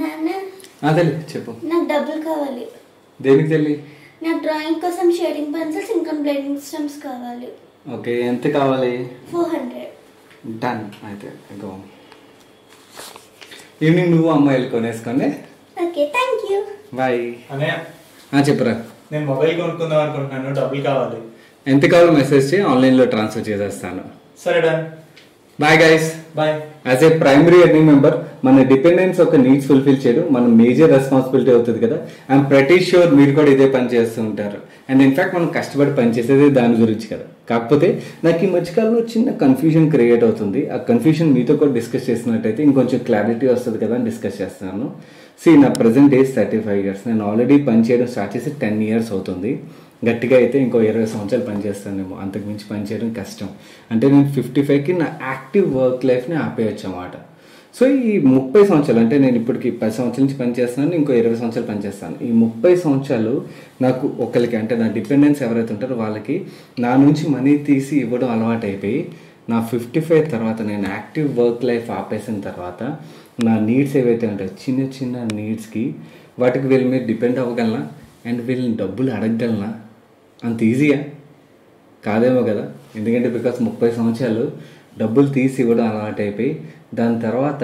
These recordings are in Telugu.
నాన్న చెప్పు నాకు డబ్బులు కావాలి దేనికి తల్లి నా డ్రాయింగ్ కోసం షేడింగ్ పెన్సిల్స్ ఇంకా బ్లెండింగ్ స్టమ్స్ కావాలి ఓకే ఎంత కావాలి ఫోర్ హండ్రెడ్ డన్ అయితే గో ఈవినింగ్ నువ్వు అమ్మాయిలు కొనేసుకోండి ఓకే థ్యాంక్ యూ బాయ్ అన్నయ్య చెప్పురా నేను మొబైల్ కొనుక్కుందాం అనుకుంటున్నాను డబ్బులు కావాలి ఎంత కావాలో మెసేజ్ చేయి ఆన్లైన్లో ట్రాన్స్ఫర్ చేసేస్తాను సరే done bye guys bye as a primary earning member మన డిపెండెన్స్ ఒక నీడ్స్ ఫుల్ఫిల్ చేయడం మన మేజర్ రెస్పాన్సిబిలిటీ అవుతుంది కదా ఐఎమ్ ప్రతి షూర్ మీరు కూడా ఇదే పని చేస్తూ ఉంటారు అండ్ ఇన్ఫాక్ట్ మనం కష్టపడి పనిచేసేది దాని గురించి కదా కాకపోతే నాకు ఈ మధ్యకాలంలో చిన్న కన్ఫ్యూజన్ క్రియేట్ అవుతుంది ఆ కన్ఫ్యూజన్ మీతో కూడా డిస్కస్ చేసినట్టయితే ఇంకొంచెం క్లారిటీ వస్తుంది కదా అని డిస్కస్ చేస్తున్నాను సి నా present age thirty five years నేను ఆల్రెడీ పని చేయడం స్టార్ట్ చేసి టెన్ ఇయర్స్ అవుతుంది గట్టిగా అయితే ఇంకో ఇరవై సంవత్సరాలు పనిచేస్తానేమో అంతకు మించి పనిచేయడం కష్టం అంటే నేను ఫిఫ్టీ ఫైవ్కి నా యాక్టివ్ వర్క్ లైఫ్ని ఆపేయచ్చు అన్నమాట సో ఈ ముప్పై సంవత్సరాలు అంటే నేను ఇప్పటికి పది సంవత్సరాల నుంచి పనిచేస్తున్నాను ఇంకో ఇరవై సంవత్సరాలు పనిచేస్తాను ఈ ముప్పై సంవత్సరాలు నాకు ఒకరికి అంటే నా డిపెండెన్స్ ఎవరైతే ఉంటారో వాళ్ళకి నా నుంచి మనీ తీసి ఇవ్వడం అలవాటు అయిపోయి నా ఫిఫ్టీ ఫైవ్ తర్వాత నేను యాక్టివ్ వర్క్ లైఫ్ ఆపేసిన తర్వాత నా నీడ్స్ ఏవైతే ఉంటాయో చిన్న చిన్న నీడ్స్కి వాటికి వీళ్ళ మీద డిపెండ్ అవ్వగలనా అండ్ వీళ్ళని డబ్బులు అడగగలనా అంత ఈజీగా కాదేమో కదా ఎందుకంటే బికాస్ ముప్పై సంవత్సరాలు డబ్బులు తీసి ఇవ్వడం అలవాటు అయిపోయి దాని తర్వాత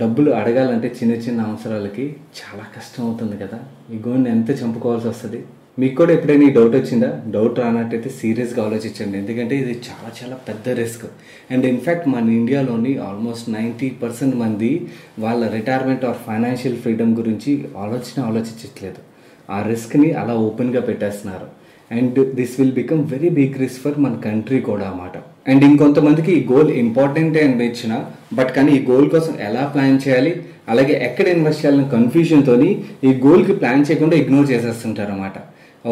డబ్బులు అడగాలంటే చిన్న చిన్న అవసరాలకి చాలా కష్టం అవుతుంది కదా ఈ గోని ఎంత చంపుకోవాల్సి వస్తుంది మీకు కూడా ఎప్పుడైనా ఈ డౌట్ వచ్చిందా డౌట్ రానట్టయితే సీరియస్గా ఆలోచించండి ఎందుకంటే ఇది చాలా చాలా పెద్ద రిస్క్ అండ్ ఇన్ఫ్యాక్ట్ మన ఇండియాలోని ఆల్మోస్ట్ నైంటీ పర్సెంట్ మంది వాళ్ళ రిటైర్మెంట్ ఆర్ ఫైనాన్షియల్ ఫ్రీడమ్ గురించి ఆలోచన ఆలోచించట్లేదు ఆ రిస్క్ని అలా ఓపెన్గా పెట్టేస్తున్నారు and this will become very big risk for మన కంట్రీ కూడా అన్నమాట అండ్ ఇంకొంతమందికి ఈ గోల్ ఇంపార్టెంటే అనిపించిన బట్ కానీ ఈ గోల్ కోసం ఎలా ప్లాన్ చేయాలి అలాగే ఎక్కడ ఇన్వెస్ట్ చేయాలన్న కన్ఫ్యూజన్తో ఈ గోల్కి ప్లాన్ చేయకుండా ఇగ్నోర్ చేసేస్తుంటారు అనమాట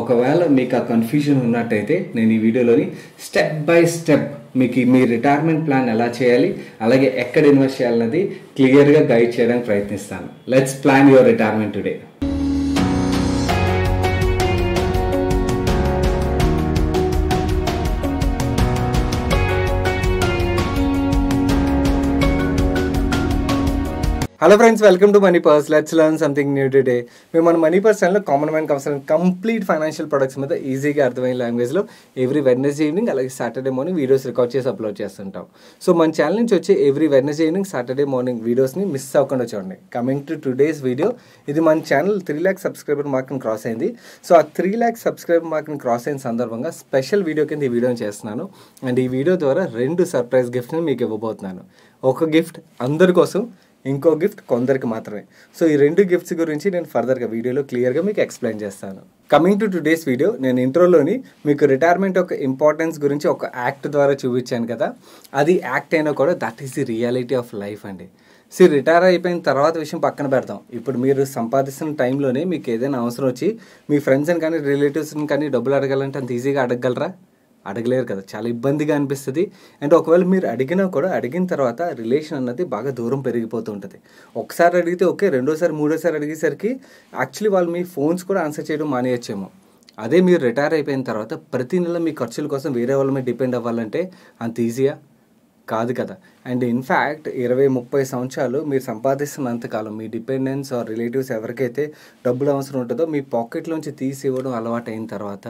ఒకవేళ మీకు ఆ కన్ఫ్యూజన్ ఉన్నట్టయితే నేను ఈ వీడియోలోని స్టెప్ బై స్టెప్ మీకు మీ రిటైర్మెంట్ ప్లాన్ ఎలా చేయాలి అలాగే ఎక్కడ ఇన్వెస్ట్ చేయాలన్నది క్లియర్గా గైడ్ చేయడానికి ప్రయత్నిస్తాను let's plan your retirement today hello friends welcome to money purse let's learn something new today మేము మన money purse common man concern complete financial products మీద ఈజీగా అర్థమైన లాంగ్వేజ్లో ఎవ్రీ వెడ్నెస్డే ఈవినింగ్ అలాగే సాటర్డే మార్నింగ్ వీడియోస్ రికార్డ్ చేసి అప్లోడ్ చేస్తుంటాం సో మన ఛానల్ నుంచి వచ్చే every Wednesday evening Saturday morning వీడియోస్ని మిస్ అవ్వకుండా చూడండి కమింగ్ టు టుడేస్ వీడియో ఇది మన ఛానల్ త్రీ ల్యాక్ సబ్స్క్రైబర్ మార్క్ని క్రాస్ అయింది సో ఆ త్రీ ల్యాక్ సబ్స్క్రైబర్ మార్క్ని క్రాస్ అయిన సందర్భంగా స్పెషల్ వీడియో కింద ఈ వీడియోని చేస్తున్నాను అండ్ ఈ వీడియో ద్వారా రెండు సర్ప్రైజ్ గిఫ్ట్ని మీకు ఇవ్వబోతున్నాను ఒక గిఫ్ట్ అందరి కోసం ఇంకో గిఫ్ట్ కొందరికి మాత్రమే సో ఈ రెండు గిఫ్ట్స్ గురించి నేను ఫర్దర్గా వీడియోలో క్లియర్గా మీకు ఎక్స్ప్లెయిన్ చేస్తాను కమింగ్ టు టుడేస్ వీడియో నేను ఇంట్రోలోని మీకు రిటైర్మెంట్ యొక్క ఇంపార్టెన్స్ గురించి ఒక యాక్ట్ ద్వారా చూపించాను కదా అది యాక్ట్ అయినా కూడా that is the reality of life అండి సో రిటైర్ అయిపోయిన తర్వాత విషయం పక్కన పెడతాం ఇప్పుడు మీరు సంపాదిస్తున్న టైంలోనే మీకు ఏదైనా అవసరం వచ్చి మీ ఫ్రెండ్స్ని కానీ రిలేటివ్స్ని కానీ డబ్బులు అడగాలంటే అంత ఈజీగా అడగగలరా అడగలేరు కదా చాలా ఇబ్బందిగా అనిపిస్తుంది అండ్ ఒకవేళ మీరు అడిగినా కూడా అడిగిన తర్వాత రిలేషన్ అన్నది బాగా దూరం పెరిగిపోతూ ఉంటుంది ఒకసారి అడిగితే ఓకే రెండోసారి మూడోసారి అడిగేసరికి యాక్చువల్లీ వాళ్ళు మీ ఫోన్స్ కూడా ఆన్సర్ చేయడం మానేయచ్చేమో అదే మీరు రిటైర్ అయిపోయిన తర్వాత ప్రతి నెల మీ ఖర్చుల కోసం వేరే వాళ్ళ మీద డిపెండ్ అవ్వాలంటే అంత ఈజీయా కాదు కదా అండ్ ఇన్ఫ్యాక్ట్ ఇరవై ముప్పై సంవత్సరాలు మీరు సంపాదిస్తున్నంతకాలం మీ డిపెండెన్స్ ఆర్ రిలేటివ్స్ ఎవరికైతే డబ్బులు అవసరం ఉంటుందో మీ పాకెట్లోంచి తీసి ఇవ్వడం అలవాటు అయిన తర్వాత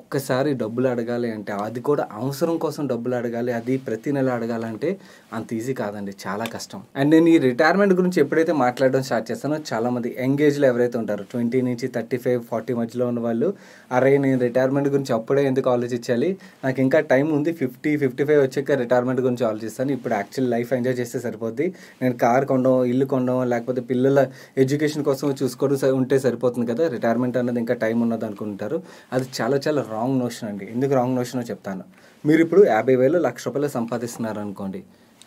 ఒక్కసారి డబ్బులు అడగాలి అంటే అది కూడా అవసరం కోసం డబ్బులు అడగాలి అది ప్రతి నెల అడగాలంటే అంత ఈజీ కాదండి చాలా కష్టం అండ్ నేను ఈ రిటైర్మెంట్ గురించి ఎప్పుడైతే మాట్లాడడం స్టార్ట్ చేస్తానో చాలామంది ఎంగేజ్లో ఎవరైతే ఉంటారో ట్వంటీ నుంచి థర్టీ ఫైవ్ ఫార్టీ మధ్యలో ఉన్న వాళ్ళు అరే నేను రిటైర్మెంట్ గురించి అప్పుడే ఎందుకు ఆలోచించాలి నాకు ఇంకా టైం ఉంది ఫిఫ్టీ ఫిఫ్టీ ఫైవ్ వచ్చాక రిటైర్మెంట్ గురించి ఆలోచిస్తాను ఇప్పుడు యాక్చువల్ లైఫ్ ఎంజాయ్ చేస్తే సరిపోద్ది నేను కార్ కొనడం ఇల్లు కొనడం లేకపోతే పిల్లల ఎడ్యుకేషన్ కోసం చూసుకోవడం ఉంటే సరిపోతుంది కదా రిటైర్మెంట్ అన్నది ఇంకా టైం ఉన్నది అనుకుంటారు అది చాలా చాలా రాంగ్ నోషన్ అండి ఎందుకు రాంగ్ నోషనో చెప్తాను మీరు ఇప్పుడు యాభై వేలు లక్ష రూపాయలు సంపాదిస్తున్నారు అనుకోండి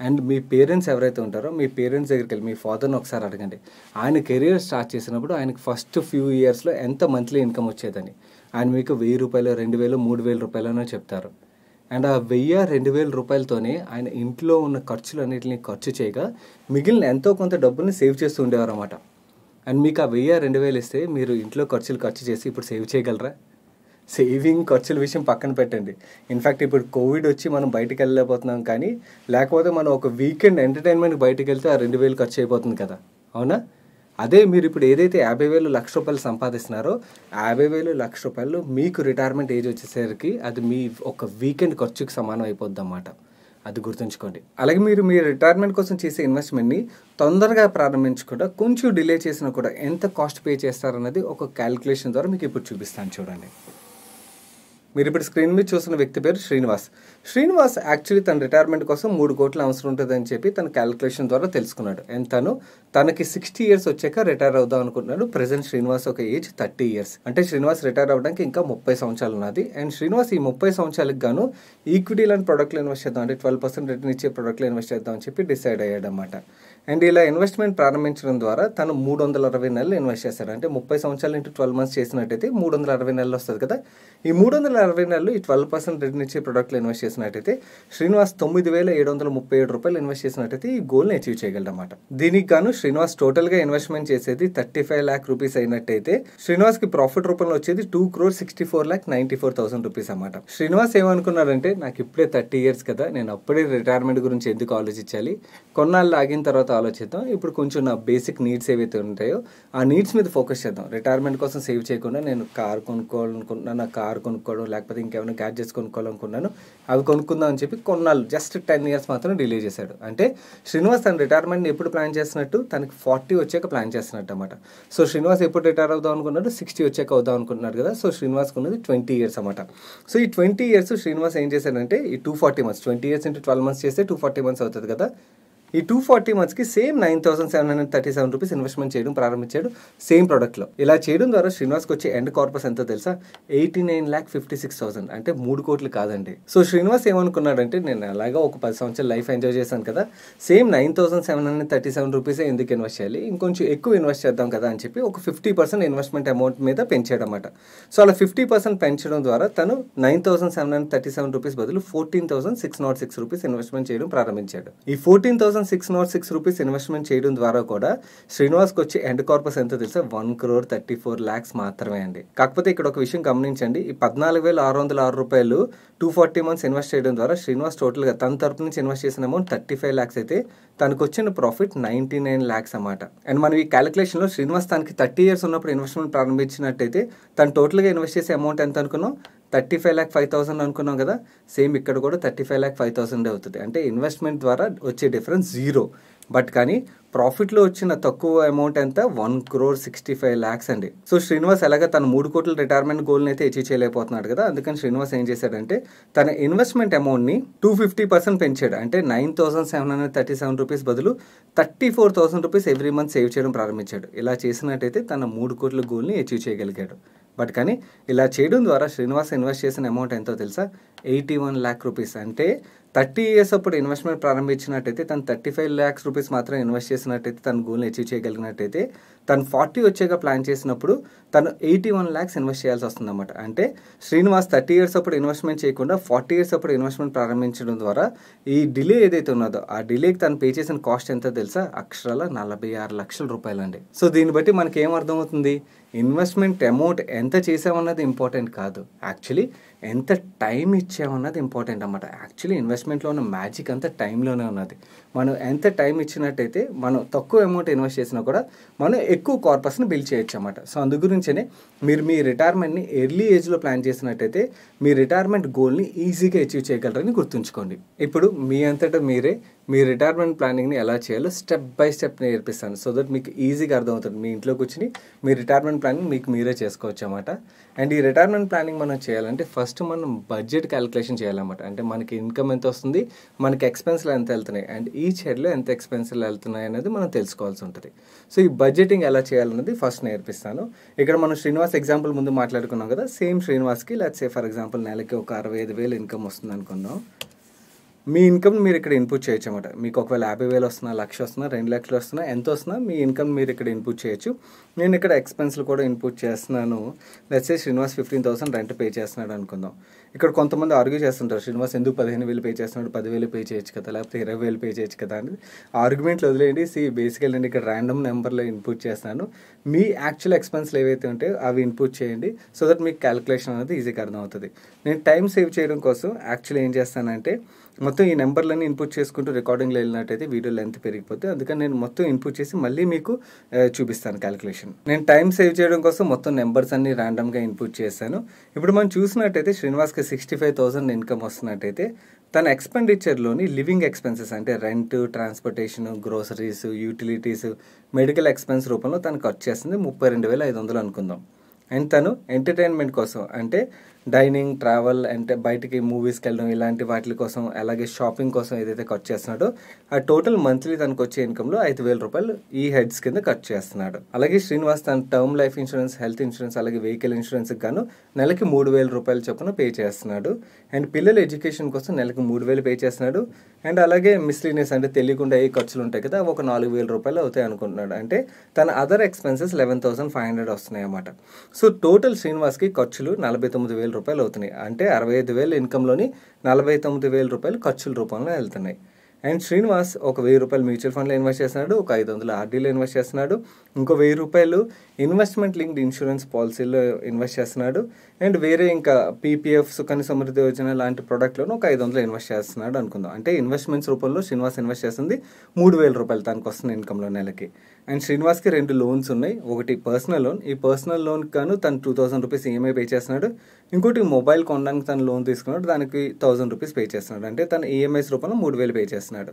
అండ్ మీ పేరెంట్స్ ఎవరైతే ఉంటారో మీ పేరెంట్స్ దగ్గరికి వెళ్ళి మీ ఫాదర్ని ఒకసారి అడగండి ఆయన కెరీర్ స్టార్ట్ చేసినప్పుడు ఆయనకు ఫస్ట్ ఫ్యూ ఇయర్స్లో ఎంత మంత్లీ ఇన్కమ్ వచ్చేదని ఆయన మీకు వెయ్యి రూపాయలు రెండు వేలు మూడు వేల రూపాయలనో చెప్తారు అండ్ ఆ వెయ్యి రెండు వేల రూపాయలతోనే ఆయన ఇంట్లో ఉన్న ఖర్చులన్నింటినీ ఖర్చు చేయగా మిగిలిన ఎంతో కొంత డబ్బుని సేవ్ చేస్తూ ఉండేవారు అనమాట అండ్ మీకు ఆ వెయ్యి రెండు వేలు ఇస్తే మీరు ఇంట్లో ఖర్చులు ఖర్చు చేసి ఇప్పుడు సేవ్ చేయగలరా సేవింగ్ ఖర్చుల విషయం పక్కన పెట్టండి ఇన్ఫ్యాక్ట్ ఇప్పుడు కోవిడ్ వచ్చి మనం బయటకు వెళ్ళలేకపోతున్నాం కానీ లేకపోతే మనం ఒక వీకెండ్ ఎంటర్టైన్మెంట్కి బయటకు వెళ్తే ఆ రెండు వేలు ఖర్చు అయిపోతుంది కదా అవునా అదే మీరు ఇప్పుడు ఏదైతే యాభై వేలు లక్ష రూపాయలు సంపాదిస్తున్నారో యాభై వేలు లక్ష రూపాయలు మీకు రిటైర్మెంట్ ఏజ్ వచ్చేసరికి అది మీ ఒక వీకెండ్ ఖర్చుకి సమానం అయిపోద్ది అన్నమాట అది గుర్తుంచుకోండి అలాగే మీరు మీ రిటైర్మెంట్ కోసం చేసే ఇన్వెస్ట్మెంట్ని తొందరగా ప్రారంభించకుండా కొంచెం డిలే చేసినా కూడా ఎంత కాస్ట్ పే చేస్తారన్నది ఒక క్యాలిక్యులేషన్ ద్వారా మీకు ఇప్పుడు చూపిస్తాను చూడండి మీరు ఇప్పుడు స్క్రీన్ మీద చూస్తున్న వ్యక్తి పేరు శ్రీనివాస్ శ్రీనివాస్ యాక్చువల్లీ తన రిటైర్మెంట్ కోసం మూడు కోట్లు అవసరం ఉంటుందని చెప్పి తన క్యాలిక్యులేషన్ ద్వారా తెలుసుకున్నాడు అండ్ తను తనకి సిక్స్టీ ఇయర్స్ వచ్చాక రిటైర్ అవుదాం అనుకుంటున్నాడు ప్రజెంట్ శ్రీనివాస్ ఒక ఏజ్ థర్టీ ఇయర్స్ అంటే శ్రీనివాస్ రిటైర్ అవ్వడానికి ఇంకా ముప్పై సంవత్సరాలు ఉన్నది అండ్ శ్రీనివాస్ ఈ ముప్పై సంవత్సరాలకు గాను ఈక్విటీ లాంటి ప్రొడక్ట్లు ఇన్వెస్ట్ చేద్దాం అంటే ట్వెల్వ్ పర్సెంట్ రిటర్న్ ఇచ్చే ప్రొడక్ట్లు ఇన్వెస్ట్ చేద్దాం అని చెప్పి డిసైడ్ అయ్యాడు అనమాట అండ్ ఇలా ఇన్వెస్ట్మెంట్ ప్రారంభించడం ద్వారా తను మూడు వందల అరవై నెలలు ఇన్వెస్ట్ చేస్తాడు అంటే ముప్పై సంవత్సరాలు ఇంటూ ట్వెల్వ్ మంత్స్ చేసినట్టయితే మూడు వందల అరవై నెలలు వస్తుంది కదా ఈ మూడు వందల అరవై నెలలు ఈ ట్వెల్వ్ పర్సెంట్ రిటర్న్ ఇచ్చే ప్రొడక్ట్లు ఇన్వెస్ట్ చేసినట్టయితే శ్రీనివాస్ తొమ్మిది వేల ఏడు వందల ముప్పై ఏడు రూపాయలు ఇన్వెస్ట్ చేసినట్టయితే ఈ గోల్ని అచీవ్ చేయగలడమాట దీనికి గాను శ్రీనివాస్ టోటల్గా ఇన్వెస్ట్మెంట్ చేసేది థర్టీ ఫైవ్ ల్యాక్ రూపీస్ అయినట్టయితే శ్రీనివాస్కి ప్రాఫిట్ రూపంలో వచ్చేది two crore sixty four lakh ninety four thousand rupees అనమాట శ్రీనివాస్ ఏమనుకున్నారంటే నాకు ఇప్పుడే థర్టీ ఇయర్స్ కదా నేను అప్పుడే రిటైర్మెంట్ గురించి ఎందుకు ఆలోచించాలి కొన్నాళ్ళు ఆగిన తర్వాత ఆలోచిద్దాం ఇప్పుడు కొంచెం నా బేసిక్ నీడ్స్ ఏవైతే ఉంటాయో ఆ నీడ్స్ మీద ఫోకస్ చేద్దాం రిటైర్మెంట్ కోసం సేవ్ చేయకుండా నేను కార్ కొనుక్కోవాలనుకుంటున్నాను నా కార్ కొనుక్కోవడం లేకపోతే ఇంకేమైనా గ్యాడ్జెట్స్ కొనుక్కోవాలనుకున్నాను అవి కొనుక్కుందాం అని చెప్పి కొన్నాళ్ళు జస్ట్ టెన్ ఇయర్స్ మాత్రం డిలే చేశాడు అంటే శ్రీనివాస్ తన రిటైర్మెంట్ని ఎప్పుడు ప్లాన్ చేసినట్టు తనకి ఫార్టీ వచ్చాక ప్లాన్ చేస్తున్నట్టు అనమాట సో శ్రీనివాస్ ఎప్పుడు రిటైర్ అవుదాం అనుకున్నాడు సిక్స్టీ వచ్చాక అవుదాం అనుకుంటున్నాడు కదా సో శ్రీనివాస్కి ఉన్నది ట్వంటీ ఇయర్స్ అనమాట సో ఈ ట్వంటీ ఇయర్స్ శ్రీనివాస్ ఏం చేశాడంటే ఈ two forty months twenty years into twelve months చేస్తే టూ ఫార్టీ మంత్స్ అవుతుంది కదా ఈ టూ ఫార్టీ మంత్స్కి same nine thousand seven hundred thirty seven rupees investment చేయడం ప్రారంభించాడు సేమ్ ప్రోడక్ట్లో ఇలా చేయడం ద్వారా శ్రీనివాస్కి వచ్చే ఎండ్ కార్పస్ ఎంతో తెలుసా eighty nine lakh fifty six thousand అంటే మూడు కోట్లు కాదండి సో శ్రీనివాస్ ఏమనుకున్నాడంటే నేను అలాగా ఒక పది సంవత్సరాలు లైఫ్ ఎంజాయ్ చేశాను కదా same nine thousand seven hundred thirty seven రూపీసే ఎందుకు ఇన్వెస్ట్ చేయాలి ఇంకొంచెం ఎక్కువ ఇన్వెస్ట్ చేద్దాం కదా అని చెప్పి ఒక ఫిఫ్టీ పర్సెంట్ ఇన్వెస్ట్మెంట్ అమౌంట్ మీద పెంచాడు సో అలా ఫిఫ్టీ పర్సెంట్ పెంచడం ద్వారా తను nine thousand seven hundred thirty seven rupees బదులు fourteen thousand six nought six rupees investment చేయడం ప్రారంభించాడు ఈ fourteen thousand thousand six nought six rupees investment చేయడం ద్వారా కూడా శ్రీనివాస్కి వచ్చి ఎండ్ కార్పస్ ఎంత తెలుసా one crore thirty four lakhs మాత్రమే అండి కాకపోతే ఇక్కడ ఒక విషయం గమనించండి ఈ పద్నాలుగు వేల ఆరు వందల ఆరు రూపాయలు టూ ఫార్టీ మంత్స్ ఇన్వెస్ట్ చేయడం ద్వారా శ్రీనివాస్ టోటల్గా తన తరపు నుంచి ఇన్వెస్ట్ చేసిన అమౌంట్ థర్టీ ఫైవ్ ల్యాక్స్ అయితే తనకు వచ్చిన ప్రాఫిట్ నైంటీ నైన్ ల్యాక్స్ అనమాట అండ్ మనం ఈ క్యాలిక్యులేషన్లో శ్రీనివాస్ తనకి థర్టీ ఇయర్స్ ఉన్నప్పుడు ఇన్వెస్ట్మెంట్ ప్రారంభించినట్టయితే తను టోటల్గా ఇన్వెస్ట్ చేసే అమౌంట్ ఎంత అనుకున్నాం thirty five lakh five thousand అనుకున్నాం కదా సేమ్ ఇక్కడ కూడా thirty five lakh five thousand అవుతుంది అంటే ఇన్వెస్ట్మెంట్ ద్వారా వచ్చే డిఫరెన్స్ జీరో బట్ కానీ ప్రాఫిట్లో వచ్చిన తక్కువ అమౌంట్ ఎంత one crore sixty five lakhs అండి సో శ్రీనివాస్ ఎలాగ తన మూడు కోట్ల రిటైర్మెంట్ గోల్ని అయితే అచీవ్ చేయలేకపోతున్నాడు కదా అందుకని శ్రీనివాస్ ఏం చేశాడంటే తన ఇన్వెస్ట్మెంట్ అమౌంట్ని టూ ఫిఫ్టీ పర్సెంట్ పెంచాడు అంటే nine thousand seven hundred thirty seven rupees బదులు thirty four thousand rupees every month save చేయడం ప్రారంభించాడు ఇలా చేసినట్టయితే తన మూడు కోట్ల గోల్ని అచీవ్ చేయగలిగాడు బట్ కానీ ఇలా చేయడం ద్వారా శ్రీనివాస్ ఇన్వెస్ట్ చేసిన అమౌంట్ ఎంతో తెలుసా ఎయిటీ వన్ ల్యాక్ రూపీస్ అంటే థర్టీ ఇయర్స్ అప్పుడు ఇన్వెస్ట్మెంట్ ప్రారంభించినట్టయితే తను థర్టీ ఫైవ్ ల్యాక్స్ రూపీస్ మాత్రం ఇన్వెస్ట్ చేసినట్టయితే తన గోల్ని అచీవ్ చేయగలిగినట్టయితే తను ఫార్టీ వచ్చేగా ప్లాన్ చేసినప్పుడు తను ఎయిటీ వన్ ల్యాక్స్ ఇన్వెస్ట్ చేయాల్సి వస్తుందన్నమాట అంటే శ్రీనివాస్ థర్టీ ఇయర్స్ అప్పుడు ఇన్వెస్ట్మెంట్ చేయకుండా ఫార్టీ ఇయర్స్ అప్పుడు ఇన్వెస్ట్మెంట్ ప్రారంభించడం ద్వారా ఈ డిలే ఏదైతే ఉన్నదో ఆ డిలేకి తను పే చేసిన కాస్ట్ ఎంత తెలుసా అక్షరాల నలభై ఆరు లక్షల రూపాయలు అండి సో దీన్ని బట్టి మనకి ఏం అర్థమవుతుంది ఇన్వెస్ట్మెంట్ అమౌంట్ ఎంత చేసామన్నది ఇంపార్టెంట్ కాదు యాక్చువల్లీ ఎంత టైం ఇచ్చామన్నది ఇంపార్టెంట్ అనమాట యాక్చువల్లీ ఇన్వెస్ట్మెంట్లో ఉన్న మ్యాజిక్ అంతా టైంలోనే ఉన్నది మనం ఎంత టైం ఇచ్చినట్టయితే మనం తక్కువ అమౌంట్ ఇన్వెస్ట్ చేసినా కూడా మనం ఎక్కువ కార్పస్ని బిల్డ్ చేయొచ్చు అనమాట సో అందు మీరు మీ రిటైర్మెంట్ని ఎర్లీ ఏజ్లో ప్లాన్ చేసినట్టయితే మీ రిటైర్మెంట్ గోల్ని ఈజీగా అచీవ్ చేయగలరని గుర్తుంచుకోండి ఇప్పుడు మీ అంతటా మీరే మీ రిటైర్మెంట్ ప్లానింగ్ని ఎలా చేయాలో స్టెప్ బై స్టెప్ నేర్పిస్తాను సో దట్ మీకు ఈజీగా అర్థమవుతుంది మీ ఇంట్లో కూర్చుని మీ రిటైర్మెంట్ ప్లానింగ్ మీకు మీరే చేసుకోవచ్చు అన్నమాట అండ్ ఈ రిటైర్మెంట్ ప్లానింగ్ మనం చేయాలంటే ఫస్ట్ మనం బడ్జెట్ క్యాలిక్యులేషన్ చేయాలన్నమాట అంటే మనకి ఇన్కమ్ ఎంత వస్తుంది మనకి ఎక్స్పెన్సులు ఎంత వెళ్తున్నాయి అండ్ ఈచ్ హెడ్లో ఎంత ఎక్స్పెన్సులు వెళ్తున్నాయి అనేది మనం తెలుసుకోవాల్సి ఉంటుంది సో ఈ బడ్జెటింగ్ ఎలా చేయాలన్నది ఫస్ట్ నేర్పిస్తాను ఇక్కడ మనం శ్రీనివాస్ ఎగ్జాంపుల్ ముందు మాట్లాడుకున్నాం కదా సేమ్ శ్రీనివాస్కి సే ఫర్ ఎగ్జాంపుల్ నెలకి ఒక అరవై ఐదు వేలు ఇన్కమ్ వస్తుంది అనుకుందాం మీ ఇన్కమ్ మీరు ఇక్కడ ఇన్పుట్ చేయొచ్చు అనమాట మీకు ఒకవేళ యాభై వేలు వస్తున్నా లక్ష వస్తున్నా రెండు లక్షలు వస్తున్నా ఎంత వస్తున్నా మీ ఇన్కమ్ మీరు ఇక్కడ ఇన్పుట్ చేయొచ్చు నేను ఇక్కడ ఎక్స్పెన్స్లు కూడా ఇన్పుట్ చేస్తున్నాను let's say Srinivas fifteen thousand rent pay చేస్తున్నాడు అనుకుందాం ఇక్కడ కొంతమంది ఆర్గ్యూ చేస్తుంటారు శ్రీనివాస్ ఎందుకు పదిహేను వేలు పే చేస్తున్నాడు పదివేలు పే చేయొచ్చు కదా లేకపోతే ఇరవై వేలు పే చేయొచ్చు కదా అనేది ఆర్గ్యుమెంట్లు వదిలేయండి సి బేసికల్ నేను ఇక్కడ ర్యాండమ్ నెంబర్లో ఇన్పుట్ చేస్తున్నాను మీ యాక్చువల్ ఎక్స్పెన్స్లు ఏవైతే ఉంటాయో అవి ఇన్పుట్ చేయండి సో దట్ మీకు క్యాలిక్యులేషన్ అనేది ఈజీగా అర్థమవుతుంది నేను టైం సేవ్ చేయడం కోసం యాక్చువల్ ఏం చేస్తానంటే మొత్తం ఈ నెంబర్లన్నీ ఇన్పుట్ చేసుకుంటూ రికార్డింగ్లో వెళ్ళినట్టయితే వీడియో లెంత్ పెరిగిపోతే అందుకని నేను మొత్తం ఇన్పుట్ చేసి మళ్ళీ మీకు చూపిస్తాను క్యాలిక్యులేషన్ నేను టైం సేవ్ చేయడం కోసం మొత్తం నెంబర్స్ అన్ని ర్యాండమ్గా ఇన్పుట్ చేశాను ఇప్పుడు మనం చూసినట్టయితే శ్రీనివాస్కి సిక్స్టీ ఫైవ్ థౌసండ్ ఇన్కమ్ వస్తున్నట్టయితే తన ఎక్స్పెండిచర్లోని లివింగ్ ఎక్స్పెన్సెస్ అంటే rent transportation groceries utilities medical expense రూపంలో తను ఖర్చు చేస్తుంది ముప్పై రెండు వేల ఐదు వందలు అనుకుందాం అండ్ తను ఎంటర్టైన్మెంట్ కోసం అంటే డైనింగ్ ట్రావెల్ అంటే బయటికి మూవీస్కి వెళ్ళడం ఇలాంటి వాటి కోసం అలాగే షాపింగ్ కోసం ఏదైతే ఖర్చు చేస్తున్నాడో ఆ టోటల్ మంత్లీ తనకు వచ్చే ఇన్కంలో ఐదు వేల రూపాయలు ఈ హెడ్స్ కింద ఖర్చు చేస్తున్నాడు అలాగే శ్రీనివాస్ తన term life insurance health insurance అలాగే వెహికల్ ఇన్సూరెన్స్కి గాను నెలకి మూడు వేల రూపాయలు చొప్పున పే చేస్తున్నాడు అండ్ పిల్లల ఎడ్యుకేషన్ కోసం నెలకి మూడు వేలు పే చేస్తున్నాడు అండ్ అలాగే మిస్లీనియస్ అంటే తెలియకుండా ఏ ఖర్చులు ఉంటాయి కదా ఒక నాలుగు వేల రూపాయలు అవుతాయి అనుకుంటున్నాడు అంటే తన other expenses eleven thousand five hundred వస్తున్నాయి అన్నమాట సో టోటల్ శ్రీనివాస్కి ఖర్చులు నలభై తొమ్మిది వేల రూపాయలు అవుతున్నాయి అంటే అరవై ఐదు వేల ఇన్కంలోని నలభై తొమ్మిది వేల రూపాయలు ఖర్చుల రూపంలో వెళ్తున్నాయి అండ్ శ్రీనివాస్ ఒక వెయ్యి రూపాయలు మ్యూచువల్ ఫండ్లో ఇన్వెస్ట్ చేస్తున్నాడు ఒక ఐదు వందలు ఆర్డీలో ఇన్వెస్ట్ చేస్తున్నాడు ఇంకో వెయ్యి రూపాయలు ఇన్వెస్ట్మెంట్ లింక్డ్ ఇన్సూరెన్స్ పాలసీలో ఇన్వెస్ట్ చేస్తున్నాడు అండ్ వేరే ఇంకా పీపీఎఫ్ సుకన్య సమృద్ధి యోజన లాంటి ప్రోడక్ట్లోనూ ఒక ఐదు వందలు ఇన్వెస్ట్ చేస్తున్నాడు అనుకుందాం అంటే ఇన్వెస్ట్మెంట్స్ రూపంలో శ్రీనివాస్ ఇన్వెస్ట్ చేసింది మూడు వేల రూపాయలు తనకు వస్తుంది ఇన్కంలో నెలకి అండ్ శ్రీనివాస్కి రెండు లోన్స్ ఉన్నాయి ఒకటి పర్సనల్ లోన్ ఈ పర్సనల్ లోన్ కాను తను two thousand rupees EMI pay చేస్తున్నాడు ఇంకోటి మొబైల్ కొనడానికి తను లోన్ తీసుకున్నాడు దానికి థౌసండ్ రూపీస్ పే చేస్తున్నాడు అంటే తన ఈఎంఐస్ e రూపంలో మూడు వేలు పే చేస్తున్నాడు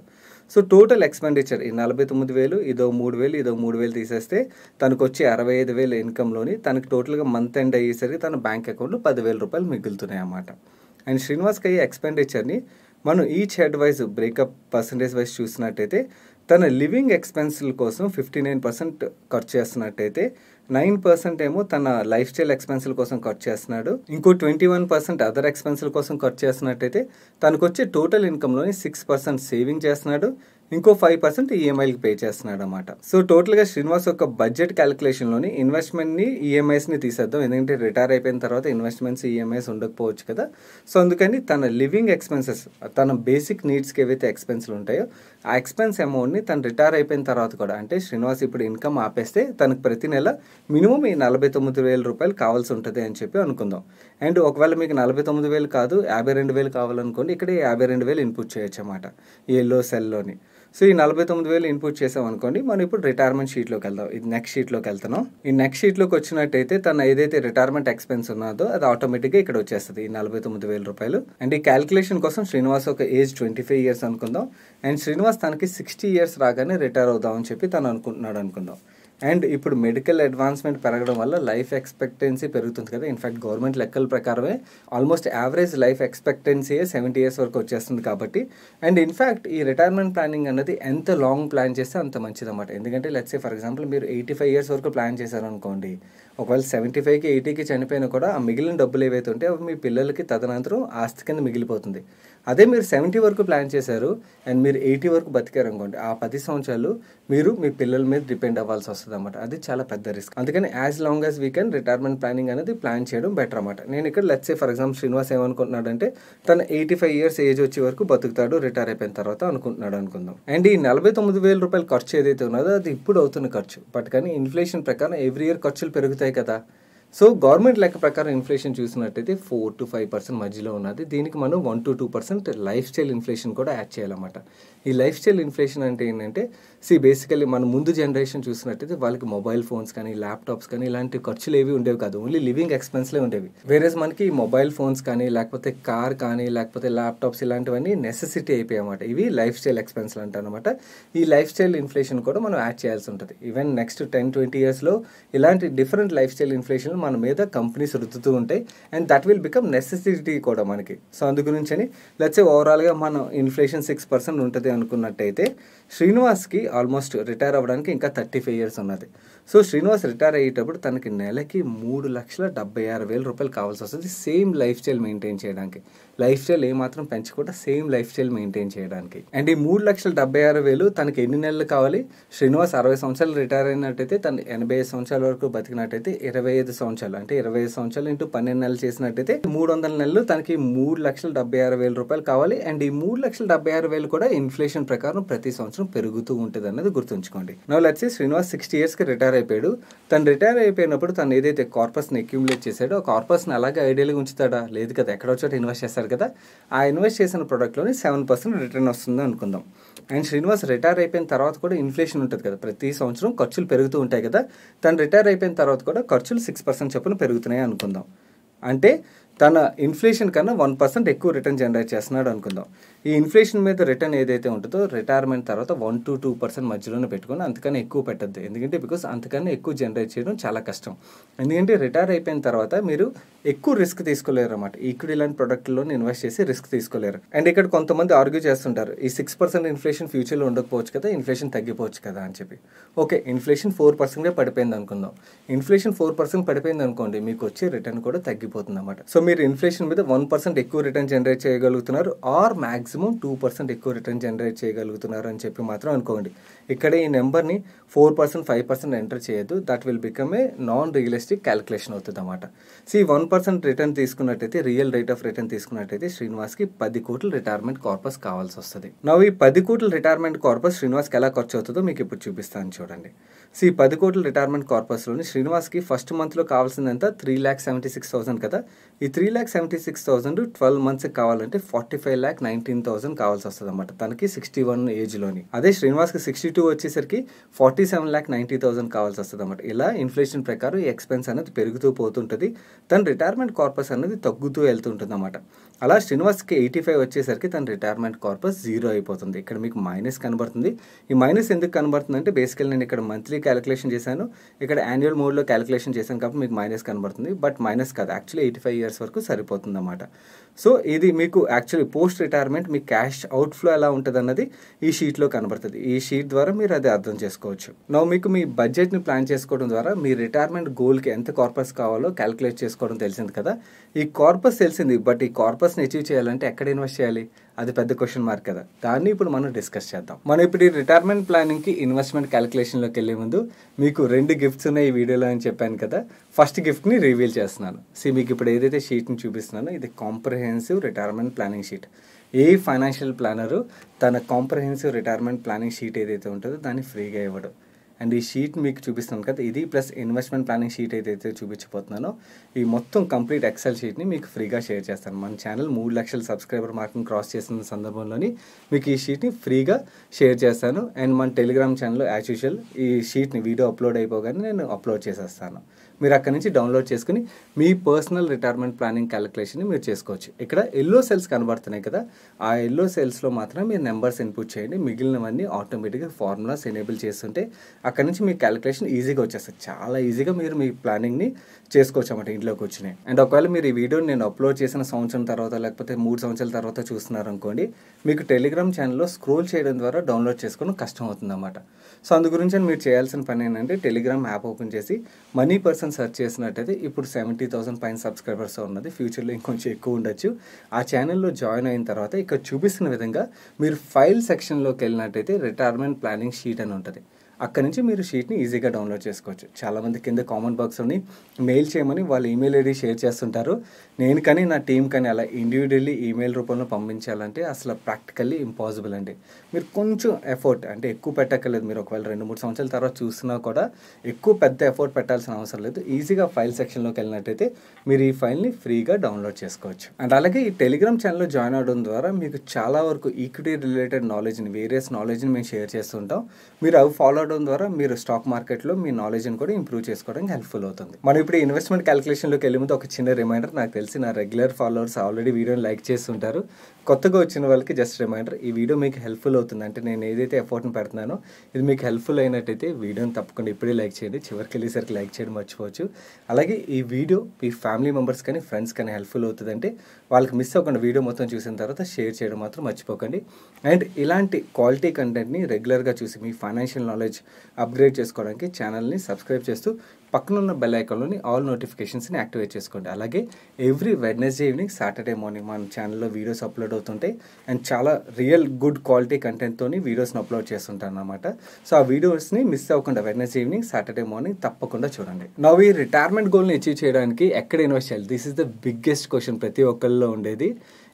సో టోటల్ ఎక్స్పెండిచర్ ఈ నలభై తొమ్మిది వేలు ఇదో మూడు వేలు ఇదో మూడు వేలు తీసేస్తే తనకు వచ్చి అరవై ఐదు వేలు ఇన్కంలోని తనకి టోటల్గా మంత్ ఎండ్ అయ్యేసరికి తన బ్యాంక్ అకౌంట్లో పదివేల రూపాయలు మిగులుతున్నాయి అన్నమాట అండ్ శ్రీనివాస్కి అయ్యే ఎక్స్పెండిచర్ని మనం each head wise breakup percentage wise చూసినట్టయితే తన లివింగ్ ఎక్స్పెన్సుల కోసం ఫిఫ్టీ నైన్ పర్సెంట్ ఖర్చు చేస్తున్నట్టయితే నైన్ పర్సెంట్ ఏమో తన లైఫ్ స్టైల్ ఎక్స్పెన్సుల కోసం ఖర్చు చేస్తున్నాడు ఇంకో ట్వంటీ వన్ పర్సెంట్ అదర్ ఎక్స్పెన్సుల కోసం ఖర్చు చేస్తున్నట్టయితే తనకు వచ్చే టోటల్ ఇన్కమ్లోని సిక్స్ పర్సెంట్ సేవింగ్ చేస్తున్నాడు ఇంకో ఫైవ్ పర్సెంట్ ఈఎంఐలకి పే చేస్తున్నాడు అనమాట సో టోటల్గా శ్రీనివాస్ యొక్క బడ్జెట్ క్యాలిక్యులేషన్లోని ఇన్వెస్ట్మెంట్ని ఈఎంఐస్ని తీసేద్దాం ఎందుకంటే రిటైర్ అయిపోయిన తర్వాత ఇన్వెస్ట్మెంట్స్ ఈఎంఐస్ ఉండకపోవచ్చు కదా సో అందుకని తన లివింగ్ ఎక్స్పెన్సెస్ తన బేసిక్ నీడ్స్కి ఏవైతే ఎక్స్పెన్సులు ఉంటాయో ఆ ఎక్స్పెన్స్ అమౌంట్ని తను రిటైర్ అయిపోయిన తర్వాత కూడా అంటే శ్రీనివాస్ ఇప్పుడు ఇన్కమ్ ఆపేస్తే తనకు ప్రతి నెల మినిమం ఈ నలభై తొమ్మిది వేల రూపాయలు కావాల్సి ఉంటుంది అని చెప్పి అనుకుందాం అండ్ ఒకవేళ మీకు నలభై తొమ్మిది వేలు కాదు యాభై రెండు వేలు కావాలనుకోండి ఇక్కడ యాభై రెండు వేలు ఇన్పుట్ చేయొచ్చు అనమాట ఏ ఎల్లో సెల్లోని సో ఈ నలభై తొమ్మిది వేలు ఇన్పుట్ చేసాం అనుకోండి మనం ఇప్పుడు రిటైర్మెంట్ షీట్లోకి వెళ్దాం ఇది నెక్స్ట్ షీట్లోకి వెళ్తున్నాం ఈ నెక్స్ట్ షీట్లోకి వచ్చినట్టయితే తన ఏదైతే రిటైర్మెంట్ ఎక్స్పెన్స్ ఉన్నదో అది ఆటోమేటిక్గా ఇక్కడ వచ్చేస్తుంది ఈ నలభై తొమ్మిది వేల రూపాయలు అండ్ ఈ క్యాలిక్యులేషన్ కోసం శ్రీనివాస్ ఒక ఏజ్ ట్వంటీ ఫైవ్ ఇయర్స్ అనుకుందాం అండ్ శ్రీనివాస్ తనకి సిక్స్టీ ఇయర్స్ రాగానే రిటైర్ అవుదాం అని చెప్పి తను అనుకుంటున్నాడు అనుకుందాం అండ్ ఇప్పుడు మెడికల్ అడ్వాన్స్మెంట్ పెరగడం వల్ల లైఫ్ ఎక్స్పెక్టెన్సీ పెరుగుతుంది కదా ఇన్ఫ్యాక్ట్ గవర్నమెంట్ లెక్కల ప్రకారమే almost average life expectancy seventy years వరకు వచ్చేస్తుంది కాబట్టి అండ్ ఇన్ఫ్యాక్ట్ ఈ రిటైర్మెంట్ ప్లానింగ్ అనేది ఎంత లాంగ్ ప్లాన్ చేస్తే అంత మంచిదన్నమాట ఎందుకంటే లెట్సే ఫర్ ఎగ్జాంపుల్ మీరు ఎయిటీ ఫైవ్ ఇయర్స్ వరకు ప్లాన్ చేశారనుకోండి ఒకవేళ సెవెంటీ ఫైవ్కి ఎయిటీకి చనిపోయినా కూడా ఆ మిగిలిన డబ్బులు ఏవైతే ఉంటే అవి మీ పిల్లలకి తదనంతరం ఆస్తి కింద మిగిలిపోతుంది అదే మీరు సెవెంటీ వరకు ప్లాన్ చేశారు అండ్ మీరు ఎయిటీ వరకు బతికారు అనుకోండి ఆ పది సంవత్సరాలు మీరు మీ పిల్లల మీద డిపెండ్ అవ్వాల్సి వస్తుంది అనమాట అది చాలా పెద్ద రిస్క్ అందుకని as long as we can retirement planning అనేది ప్లాన్ చేయడం బెటర్ అనమాట నేను ఇక్కడ లెట్స్ ఫర్ ఎగ్జాంపుల్ శ్రీనివాస్ ఏమనుకుంటున్నాడంటే తన ఎయిటీ ఫైవ్ ఇయర్స్ ఏజ్ వచ్చే వరకు బతుకుతాడు రిటైర్ అయిపోయిన తర్వాత అనుకుంటున్నాడు అనుకుందాం అండ్ ఈ నలభై తొమ్మిది వేల రూపాయల ఖర్చు ఏదైతే ఉన్నదో అది ఇప్పుడు అవుతున్న ఖర్చు బట్ కానీ ఇన్ఫ్లేషన్ ప్రకారం ఎవ్రీ ఇయర్ ఖర్చులు పెరుగుతాయి వస్తాయి కదా సో గవర్నమెంట్ లెక్క ప్రకారం ఇన్ఫ్లేషన్ చూసినట్టయితే ఫోర్ టు ఫైవ్ పర్సెంట్ మధ్యలో ఉన్నది దీనికి మనం one to two percent lifestyle inflation కూడా యాడ్ చేయాలన్నమాట ఈ లైఫ్ స్టైల్ ఇన్ఫ్లేషన్ అంటే ఏంటంటే సి బేసికలీ మన ముందు జనరేషన్ చూసినట్టయితే వాళ్ళకి మొబైల్ ఫోన్స్ కానీ ల్యాప్టాప్స్ కానీ ఇలాంటి ఖర్చులు ఏవి ఉండేవి కాదు ఓన్లీ లివింగ్ ఎక్స్పెన్స్లే ఉండేవి వేరేస్ మనకి మొబైల్ ఫోన్స్ కానీ లేకపోతే కార్ కానీ లేకపోతే ల్యాప్టాప్స్ ఇలాంటివన్నీ నెసెసిటీ అయిపోయాయి అన్నమాట ఇవి లైఫ్ స్టైల్ ఎక్స్పెన్స్లు అంటారనమాట ఈ లైఫ్ స్టైల్ ఇన్ఫ్లేషన్ కూడా మనం యాడ్ చేయాల్సి ఉంటుంది ఈవెన్ నెక్స్ట్ టెన్ ట్వంటీ ఇయర్స్లో ఇలాంటి డిఫరెంట్ లైఫ్ స్టైల్ ఇన్ఫ్లేషన్లు మన మీద కంపెనీస్ రుద్దుతూ ఉంటాయి and that will become necessity కూడా మనకి సో అందు గురించి అని లచ్చే ఓవరాల్గా మనం ఇన్ఫ్లేషన్ సిక్స్ పర్సెంట్ ఉంటుంది అనుకున్నట్టయితే శ్రీనివాస్కి ఆల్మోస్ట్ రిటైర్ అవ్వడానికి ఇంకా థర్టీ ఫైవ్ ఇయర్స్ ఉన్నది సో శ్రీనివాస్ రిటైర్ అయ్యేటప్పుడు తనకి నెలకి మూడు లక్షల డెబ్బై ఆరు వేల రూపాయలు కావాల్సి వస్తుంది సేమ్ లైఫ్ స్టైల్ మెయింటైన్ చేయడానికి లైఫ్ స్టైల్ ఏమాత్రం పెంచకుండా సేమ్ లైఫ్ స్టైల్ మెయింటైన్ చేయడానికి అండ్ ఈ మూడు లక్షల డెబ్బై ఆరు వేలు తనకి ఎన్ని నెలలు కావాలి శ్రీనివాస్ అరవై సంవత్సరాలు రిటైర్ అయినట్టయితే తను ఎనభై ఐదు సంవత్సరాల వరకు బతికినట్టయితే ఇరవై ఐదు సంవత్సరాలు అంటే ఇరవై ఐదు సంవత్సరాలు ఇంటూ పన్నెండు నెలలు చేసినట్టయితే మూడు వందల నెలలు తనకి మూడు లక్షల డెబ్బై ఆరు వేల రూపాయలు కావాలి అండ్ ఈ మూడు లక్షల డెబ్బై ఆరు వేలు కూడా ఇన్ఫ్లేషన్ ప్రకారం ప్రతి సంవత్సరం పెరుగుతూ ఉంటుంది అన్నది గుర్తుంచుకోండి నవ్వు లచ్చి శ్రీనివాస్ సిక్స్టీ ఇయర్స్కి రిటైర్ రిటైర్ అయిపోయాడు తను రిటైర్ అయిపోయినప్పుడు తను ఏదైతే కార్పస్ని అక్యూములేట్ చేశాడో ఆ కార్పస్ని అలాగే ఐడియల్గా ఉంచుతాడా లేదు కదా ఎక్కడో చోట ఇన్వెస్ట్ చేస్తారు కదా ఆ ఇన్వెస్ట్ చేసిన ప్రోడక్ట్లోనే సెవెన్ పర్సెంట్ రిటర్న్ వస్తుంది అనుకుందాం అండ్ శ్రీనివాస్ రిటైర్ అయిపోయిన తర్వాత కూడా ఇన్ఫ్లేషన్ ఉంటుంది కదా ప్రతి సంవత్సరం ఖర్చులు పెరుగుతూ ఉంటాయి కదా తను రిటైర్ అయిపోయిన తర్వాత కూడా ఖర్చులు సిక్స్ పర్సెంట్ చొప్పున పెరుగుతున్నాయి అనుకుందాం అంటే తన ఇన్ఫ్లేషన్ కన్నా వన్ పర్సెంట్ ఎక్కువ రిటర్న్ జనరేట్ చేస్తున్నాడు అనుకుందాం ఈ ఇన్ఫ్లేషన్ మీద రిటర్న్ ఏదైతే ఉంటుందో రిటైర్మెంట్ తర్వాత వన్ టు టూ పర్సెంట్ మధ్యలోనే పెట్టుకుని అంతకన్నా ఎక్కువ పెట్టద్దు ఎందుకంటే బికాస్ అంతకన్నా ఎక్కువ జనరేట్ చేయడం చాలా కష్టం ఎందుకంటే రిటైర్ అయిపోయిన తర్వాత మీరు ఎక్కువ రిస్క్ తీసుకోలేరు అనమాట ఈక్విటీ లాంటి ప్రొడక్ట్లో ఇన్వెస్ట్ చేసి రిస్క్ తీసుకోలేరు అండ్ ఇక్కడ కొంతమంది ఆర్గ్యూ చేస్తుంటారు ఈ సిక్స్ పర్సెంట్ ఇన్ఫ్లేషన్ ఫ్యూచర్లో ఉండకపోవచ్చు కదా ఇన్ఫ్లేషన్ తగ్గిపోవచ్చు కదా అని చెప్పి ఓకే ఇన్ఫ్లేషన్ ఫోర్ పర్సెంట్గా పడిపోయింది అనుకుందాం ఇన్ఫ్లేషన్ ఫోర్ పర్సెంట్ పడిపోయింది అనుకోండి మీకు వచ్చే రిటర్న్ కూడా తగ్గిపోతుంది అనమాట సో మీరు ఇన్ఫ్లేషన్ మీద వన్ పర్సెంట్ ఎక్కువ రిటర్న్ జనరేట్ చేయగలుగుతున్నారు or maximum maximum two percent ఎక్కువ రిటర్న్ జనరేట్ చేయగలుగుతున్నారు అని చెప్పి మాత్రం అనుకోండి ఇక్కడ ఈ నెంబర్ని four percent five percent enter చేయొద్దు that will become a non realistic calculation అవుతుంది అనమాట సి వన్ పర్సెంట్ రిటర్న్ తీసుకున్నట్టయితే రియల్ రేట్ ఆఫ్ రిటర్న్ తీసుకున్నట్టయితే శ్రీనివాస్కి పది కోట్ల రిటైర్మెంట్ కార్పస్ కావాల్సి వస్తుంది నవ్వు ఈ పది కోట్ల రిటైర్మెంట్ కార్పస్ శ్రీనివాస్కి ఎలా ఖర్చు అవుతుందో మీకు ఇప్పుడు చూపిస్తాను చూడండి సి పది కోట్ల రిటైర్మెంట్ కార్పస్లోని శ్రీనివాస్కి ఫస్ట్ మంత్లో కావాల్సిందంతా three lakh seventy six thousand కదా ఈ three lakh seventy six thousand twelve మంత్స్కి కావాలంటే forty five lakh nineteen thousand కావాల్సి వస్తుంది అనమాట తనకి సిక్స్టీ వన్ ఏజ్లోని అదే శ్రీనివాస్కి సిక్స్టీ టూ వచ్చేసరికి forty seven lakh ninety thousand కావాల్సి వస్తుంది అనమాట ఇలా ఇన్ఫ్లేషన్ ప్రకారం ఈ ఎక్స్పెన్స్ అనేది పెరుగుతూ పోతుంటుంది తన రిటైర్మెంట్ కార్పస్ అనేది తగ్గుతూ వెళ్తుంటుంది అనమాట అలా శ్రీనివాస్కి ఎయిటీ ఫైవ్ వచ్చేసరికి తన రిటైర్మెంట్ కార్పస్ జీరో అయిపోతుంది ఇక్కడ మీకు మైనస్ కనబడుతుంది ఈ మైనస్ ఎందుకు కనబడుతుంది అంటే బేసికల్ నేను ఇక్కడ మంత్లీ క్యాలిక్యులేషన్ చేశాను ఇక్కడ యాన్యువల్ మోడ్లో క్యాలిక్యులేషన్ చేశాను కాబట్టి మీకు మైనస్ కనబడుతుంది బట్ మైనస్ కాదు యాక్చువల్లీ ఎయిటీ ఫైవ్ ఇయర్స్ వరకు సరిపోతుంది అనమాట సో ఇది మీకు యాక్చువల్లీ పోస్ట్ రిటైర్మెంట్ మీ క్యాష్ అవుట్ఫ్లో ఎలా ఉంటుంది అన్నది ఈ షీట్లో కనబడుతుంది ఈ షీట్ ద్వారా మీరు అది అర్థం చేసుకోవచ్చు నో మీకు మీ బడ్జెట్ని ప్లాన్ చేసుకోవడం ద్వారా మీ రిటైర్మెంట్ గోల్కి ఎంత కార్పస్ కావాలో క్యాలిక్యులేట్ చేసుకోవడం తెలిసింది కదా ఈ కార్పస్ తెలిసింది బట్ ఈ కార్పస్ని అచీవ్ చేయాలంటే ఎక్కడ ఇన్వెస్ట్ చేయాలి అది పెద్ద క్వశ్చన్ మార్క్ కదా దాన్ని ఇప్పుడు మనం డిస్కస్ చేద్దాం మనం ఇప్పుడు ఈ రిటైర్మెంట్ ప్లానింగ్కి ఇన్వెస్ట్మెంట్ క్యాలిక్యులేషన్లోకి వెళ్ళే ముందు మీకు రెండు గిఫ్ట్స్ ఉన్నాయి ఈ వీడియోలో అని చెప్పాను కదా ఫస్ట్ గిఫ్ట్ని రివీల్ చేస్తున్నాను సి మీకు ఇప్పుడు ఏదైతే షీట్ని చూపిస్తున్నానో ఇది comprehensive retirement planning sheet a financial planner తన కాంప్రహెన్సివ్ రిటైర్మెంట్ ప్లానింగ్ షీట్ ఏదైతే ఉంటుందో దాన్ని ఫ్రీగా ఇవ్వడం అండ్ ఈ షీట్ మీకు చూపిస్తాను కదా ఇది ప్లస్ ఇన్వెస్ట్మెంట్ ప్లానింగ్ షీట్ ఏదైతే చూపించబోతున్నానో ఈ మొత్తం కంప్లీట్ ఎక్సెల్ షీట్ని మీకు ఫ్రీగా షేర్ చేస్తాను మన ఛానల్ మూడు లక్షల సబ్స్క్రైబర్ మార్క్ని క్రాస్ చేసిన సందర్భంలోని మీకు ఈ షీట్ని ఫ్రీగా షేర్ చేస్తాను అండ్ మన టెలిగ్రామ్ ఛానల్లో యాజ్ యూజువల్ ఈ షీట్ని వీడియో అప్లోడ్ అయిపోగానే నేను అప్లోడ్ చేసేస్తాను మీరు అక్కడ నుంచి డౌన్లోడ్ చేసుకుని మీ పర్సనల్ రిటైర్మెంట్ ప్లానింగ్ క్యాలిక్యులేషన్ని మీరు చేసుకోవచ్చు ఇక్కడ ఎల్లో సెల్స్ కనబడుతున్నాయి కదా ఆ ఎల్లో సెల్స్లో మాత్రం మీరు నెంబర్స్ ఇన్పుట్ చేయండి మిగిలినవన్నీ ఆటోమేటిక్గా ఫార్ములాస్ ఎనేబుల్ చేస్తుంటే అక్కడ నుంచి మీ క్యాలిక్యులేషన్ ఈజీగా వచ్చేస్తుంది చాలా ఈజీగా మీరు మీ ప్లానింగ్ని చేసుకోవచ్చు అన్నమాట ఇంట్లోకి వచ్చినాయి అండ్ ఒకవేళ మీరు ఈ వీడియోని నేను అప్లోడ్ చేసిన సంవత్సరం తర్వాత లేకపోతే మూడు సంవత్సరాల తర్వాత చూస్తున్నారు అనుకోండి మీకు టెలిగ్రామ్ ఛానల్లో స్క్రోల్ చేయడం ద్వారా డౌన్లోడ్ చేసుకోవడం కష్టం అవుతుందన్నమాట సో అందు గురించి మీరు చేయాల్సిన పని ఏంటంటే టెలిగ్రామ్ యాప్ ఓపెన్ చేసి మనీ పర్సన్ అని సెర్చ్ చేసినట్టయితే ఇప్పుడు సెవెంటీ థౌసండ్ పైన సబ్స్క్రైబర్స్ ఉన్నది ఫ్యూచర్లో ఇంకొంచెం ఎక్కువ ఉండొచ్చు ఆ ఛానల్లో జాయిన్ అయిన తర్వాత ఇక్కడ చూపిస్తున్న విధంగా మీరు ఫైల్ సెక్షన్లోకి వెళ్ళినట్టయితే రిటైర్మెంట్ ప్లానింగ్ షీట్ అని ఉంటుంది అక్కడ నుంచి మీరు షీట్ని ఈజీగా డౌన్లోడ్ చేసుకోవచ్చు చాలామంది కింద కామెంట్ బాక్స్లోని మెయిల్ చేయమని వాళ్ళు ఈమెయిల్ ఐడి షేర్ చేస్తుంటారు నేను కానీ నా టీం కానీ అలా ఇండివిజువల్లీ ఈమెయిల్ రూపంలో పంపించాలంటే అసలు ప్రాక్టికల్లీ ఇంపాసిబుల్ అండి మీరు కొంచెం ఎఫర్ట్ అంటే ఎక్కువ పెట్టక్కర్లేదు మీరు ఒకవేళ రెండు మూడు సంవత్సరాల తర్వాత చూసినా కూడా ఎక్కువ పెద్ద ఎఫర్ట్ పెట్టాల్సిన అవసరం లేదు ఈజీగా ఫైల్ సెక్షన్లోకి వెళ్ళినట్టయితే మీరు ఈ ఫైల్ని ఫ్రీగా డౌన్లోడ్ చేసుకోవచ్చు అండ్ అలాగే ఈ టెలిగ్రామ్ ఛానల్లో జాయిన్ అవడం ద్వారా మీకు చాలా వరకు ఈక్విటీ రిలేటెడ్ నాలెడ్జ్ని వేరియస్ నాలెడ్జ్ని మేము షేర్ చేస్తుంటాం మీరు అవి ఫాలో అవడం ద్వారా మీరు స్టాక్ మార్కెట్లో మీ నాలెడ్జ్ని కూడా ఇంప్రూవ్ చేసుకోవడానికి హెల్ప్ఫుల్ అవుతుంది మనం ఇప్పుడు ఇన్వెస్ట్మెంట్ క్యాలిక్యులేషన్లోకి వెళ్ళి ముందు ఒక చిన్న రిమైండర్ నాకు తెలిసి నా రెగ్యులర్ ఫాలోవర్స్ ఆల్రెడీ వీడియోని లైక్ చేస్తుంటారు కొత్తగా వచ్చిన వాళ్ళకి జస్ట్ రిమైండర్ ఈ వీడియో మీకు హెల్ప్ఫుల్ అవుతుంది అవుతుంది అంటే నేను ఏదైతే ఎఫర్ట్ని పెడుతున్నానో ఇది మీకు హెల్ప్ఫుల్ అయినట్టయితే వీడియోని తప్పకుండా ఇప్పుడే లైక్ చేయండి చివరికి వెళ్ళేసరికి లైక్ చేయడం మర్చిపోవచ్చు అలాగే ఈ వీడియో మీ ఫ్యామిలీ మెంబర్స్ కానీ ఫ్రెండ్స్ కానీ హెల్ప్ఫుల్ అవుతుందంటే వాళ్ళకి మిస్ అవ్వకుండా వీడియో మొత్తం చూసిన తర్వాత షేర్ చేయడం మాత్రం మర్చిపోకండి అండ్ ఇలాంటి క్వాలిటీ కంటెంట్ని రెగ్యులర్గా చూసి మీ ఫైనాన్షియల్ నాలెడ్జ్ అప్గ్రేడ్ చేసుకోవడానికి ఛానల్ని సబ్స్క్రైబ్ చేస్తూ ఉన్న బెల్ ఐకాన్లోని ఆల్ నోటిఫికేషన్స్ని యాక్టివేట్ చేసుకోండి అలాగే every Wednesday evening Saturday morning మన ఛానల్లో వీడియోస్ అప్లోడ్ అవుతుంటాయి అండ్ చాలా రియల్ గుడ్ క్వాలిటీ కంటెంట్తో వీడియోస్ని అప్లోడ్ చేస్తుంటాను అనమాట సో ఆ వీడియోస్ని మిస్ అవ్వకుండా వెడ్నెస్డే ఈవినింగ్ సాటర్డే మార్నింగ్ తప్పకుండా చూడండి నవ్ ఈ రిటైర్మెంట్ గోల్ని అచీవ్ చేయడానికి ఎక్కడ ఇన్వెస్ట్ చేయాలి this is the biggest question ప్రతి ఒక్కరిలో ఉండేది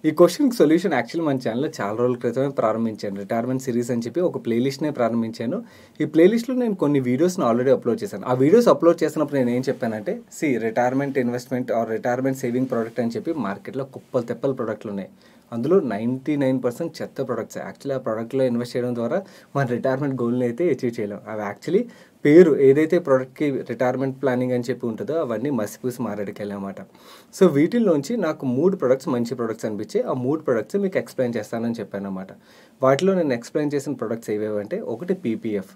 ఈ క్వశ్చన్కి సొల్యూషన్ యాక్చువల్ మన ఛానల్లో చాలా రోజుల క్రితమే ప్రారంభించాను రిటైర్మెంట్ సిరీస్ అని చెప్పి ఒక ప్లేలిస్ట్నే ప్రారంభించాను ఈ ప్లేలిస్ట్లో నేను కొన్ని వీడియోస్ని ఆల్రెడీ అప్లోడ్ చేశాను ఆ వీడియోస్ అప్లోడ్ చేసినప్పుడు నేను ఏం చెప్పానంటే see retirement investment or retirement saving product అని చెప్పి మార్కెట్లో కుప్పలు తెప్పలు ప్రోడక్ట్లు ఉన్నాయి అందులో నైంటీ నైన్ పర్సెంట్ చెత్త ప్రొడక్ట్స్ యాక్చువల్లీ ఆ ప్రోడక్ట్లో ఇన్వెస్ట్ చేయడం ద్వారా మన రిటైర్మెంట్ గోల్ని అయితే అచీవ్ చేయలేం అవి యాక్చువల్లీ పేరు ఏదైతే ప్రోడక్ట్కి రిటైర్మెంట్ ప్లానింగ్ అని చెప్పి ఉంటుందో అవన్నీ మసిపూసి మారడికాయలు సో వీటిల్లోంచి నాకు మూడు ప్రొడక్ట్స్ మంచి ప్రొడక్ట్స్ అనిపించి ఆ మూడు ప్రొడక్ట్స్ మీకు ఎక్స్ప్లెయిన్ చేస్తానని చెప్పాను అనమాట వాటిలో నేను ఎక్స్ప్లెయిన్ చేసిన ప్రొడక్ట్స్ ఏవేవంటే ఒకటి PPF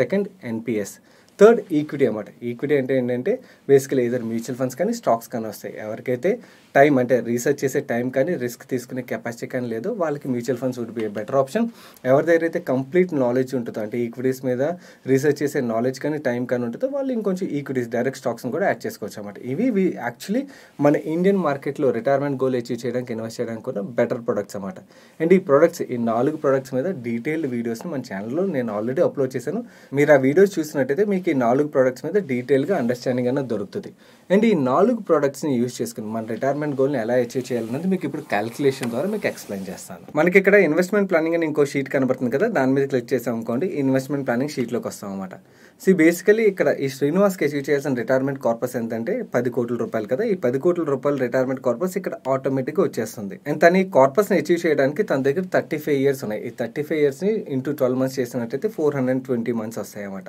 second NPS third equity అనమాట ఈక్విటీ అంటే ఏంటంటే బేసికలీ ఏదో మ్యూచువల్ ఫండ్స్ కానీ స్టాక్స్ కానీ వస్తాయి ఎవరికైతే టైం అంటే రీసెర్చ్ చేసే టైం కానీ రిస్క్ తీసుకునే కెపాసిటీ కానీ లేదు వాళ్ళకి mutual funds would be better option ఎవరి దగ్గర అయితే కంప్లీట్ నాలెడ్జ్ ఉంటుందో అంటే ఈక్విటీస్ మీద రీసెర్చ్ చేసే నాలెడ్జ్ కానీ టైం కానీ ఉంటుందో వాళ్ళు ఇంకొంచెం ఈక్విటీస్ డైరెక్ట్ స్టాక్స్ని కూడా యాడ్ చేసుకోవచ్చు అనమాట ఇవి యాక్చువల్లీ మన ఇండియన్ మార్కెట్లో రిటైర్మెంట్ గోల్ అచీవ్ చేయడానికి ఇన్వెస్ట్ చేయడానికి కూడా బెటర్ ప్రొడక్ట్స్ అనమాట అండ్ ఈ ప్రొడక్ట్స్ ఈ నాలుగు ప్రొడక్ట్స్ మీద డీటెయిల్డ్ వీడియోస్ని మన ఛానల్లో నేను ఆల్రెడీ అప్లోడ్ చేశాను మీరు ఆ వీడియోస్ చూసినట్టయితే మీకు మనకి నాలుగు ప్రోడక్ట్స్ మీద డీటెయిల్గా అండర్స్టాండింగ్ అనేది దొరుకుతుంది అండ్ ఈ నాలుగు ప్రోడక్ట్స్ని యూజ్ చేసుకుని మన రిటైర్మెంట్ గోల్ని ఎలా అచీవ్ చేయాలన్నది మీకు ఇప్పుడు క్యాలిక్యులేషన్ ద్వారా మీకు ఎక్స్ప్లెయిన్ చేస్తాను మనకి ఇక్కడ ఇన్వెస్ట్మెంట్ ప్లానింగ్ అని ఇంకో షీట్ కనబడుతుంది కదా దాని మీద క్లిక్ చేసాం అనుకోండి ఇన్వెస్ట్మెంట్ ప్లానింగ్ షీట్లోకి వస్తాం అనమాట సో బేసికలీ ఇక్కడ ఈ శ్రీనివాస్కి అచీవ్ చేయాల్సిన రిటైర్మెంట్ కార్పస్ ఎంతంటే పది కోట్ల రూపాయలు కదా ఈ పది కోట్ల రూపాయలు రిటైర్మెంట్ కార్పస్ ఇక్కడ ఆటోమేటిక్గా వచ్చేస్తుంది అండ్ తను ఈ కార్పస్ని అచీవ్ చేయడానికి తన దగ్గర థర్టీ ఫైవ్ ఇయర్స్ ఉన్నాయి ఈ థర్టీ ఫైవ్ ఇయర్స్ని ఇంటూ ట్వెల్వ్ మంత్స్ చేసినట్టయితే ఫోర్ హండ్రెడ్ ట్వంటీ మంత్స్ వస్తాయన్నమాట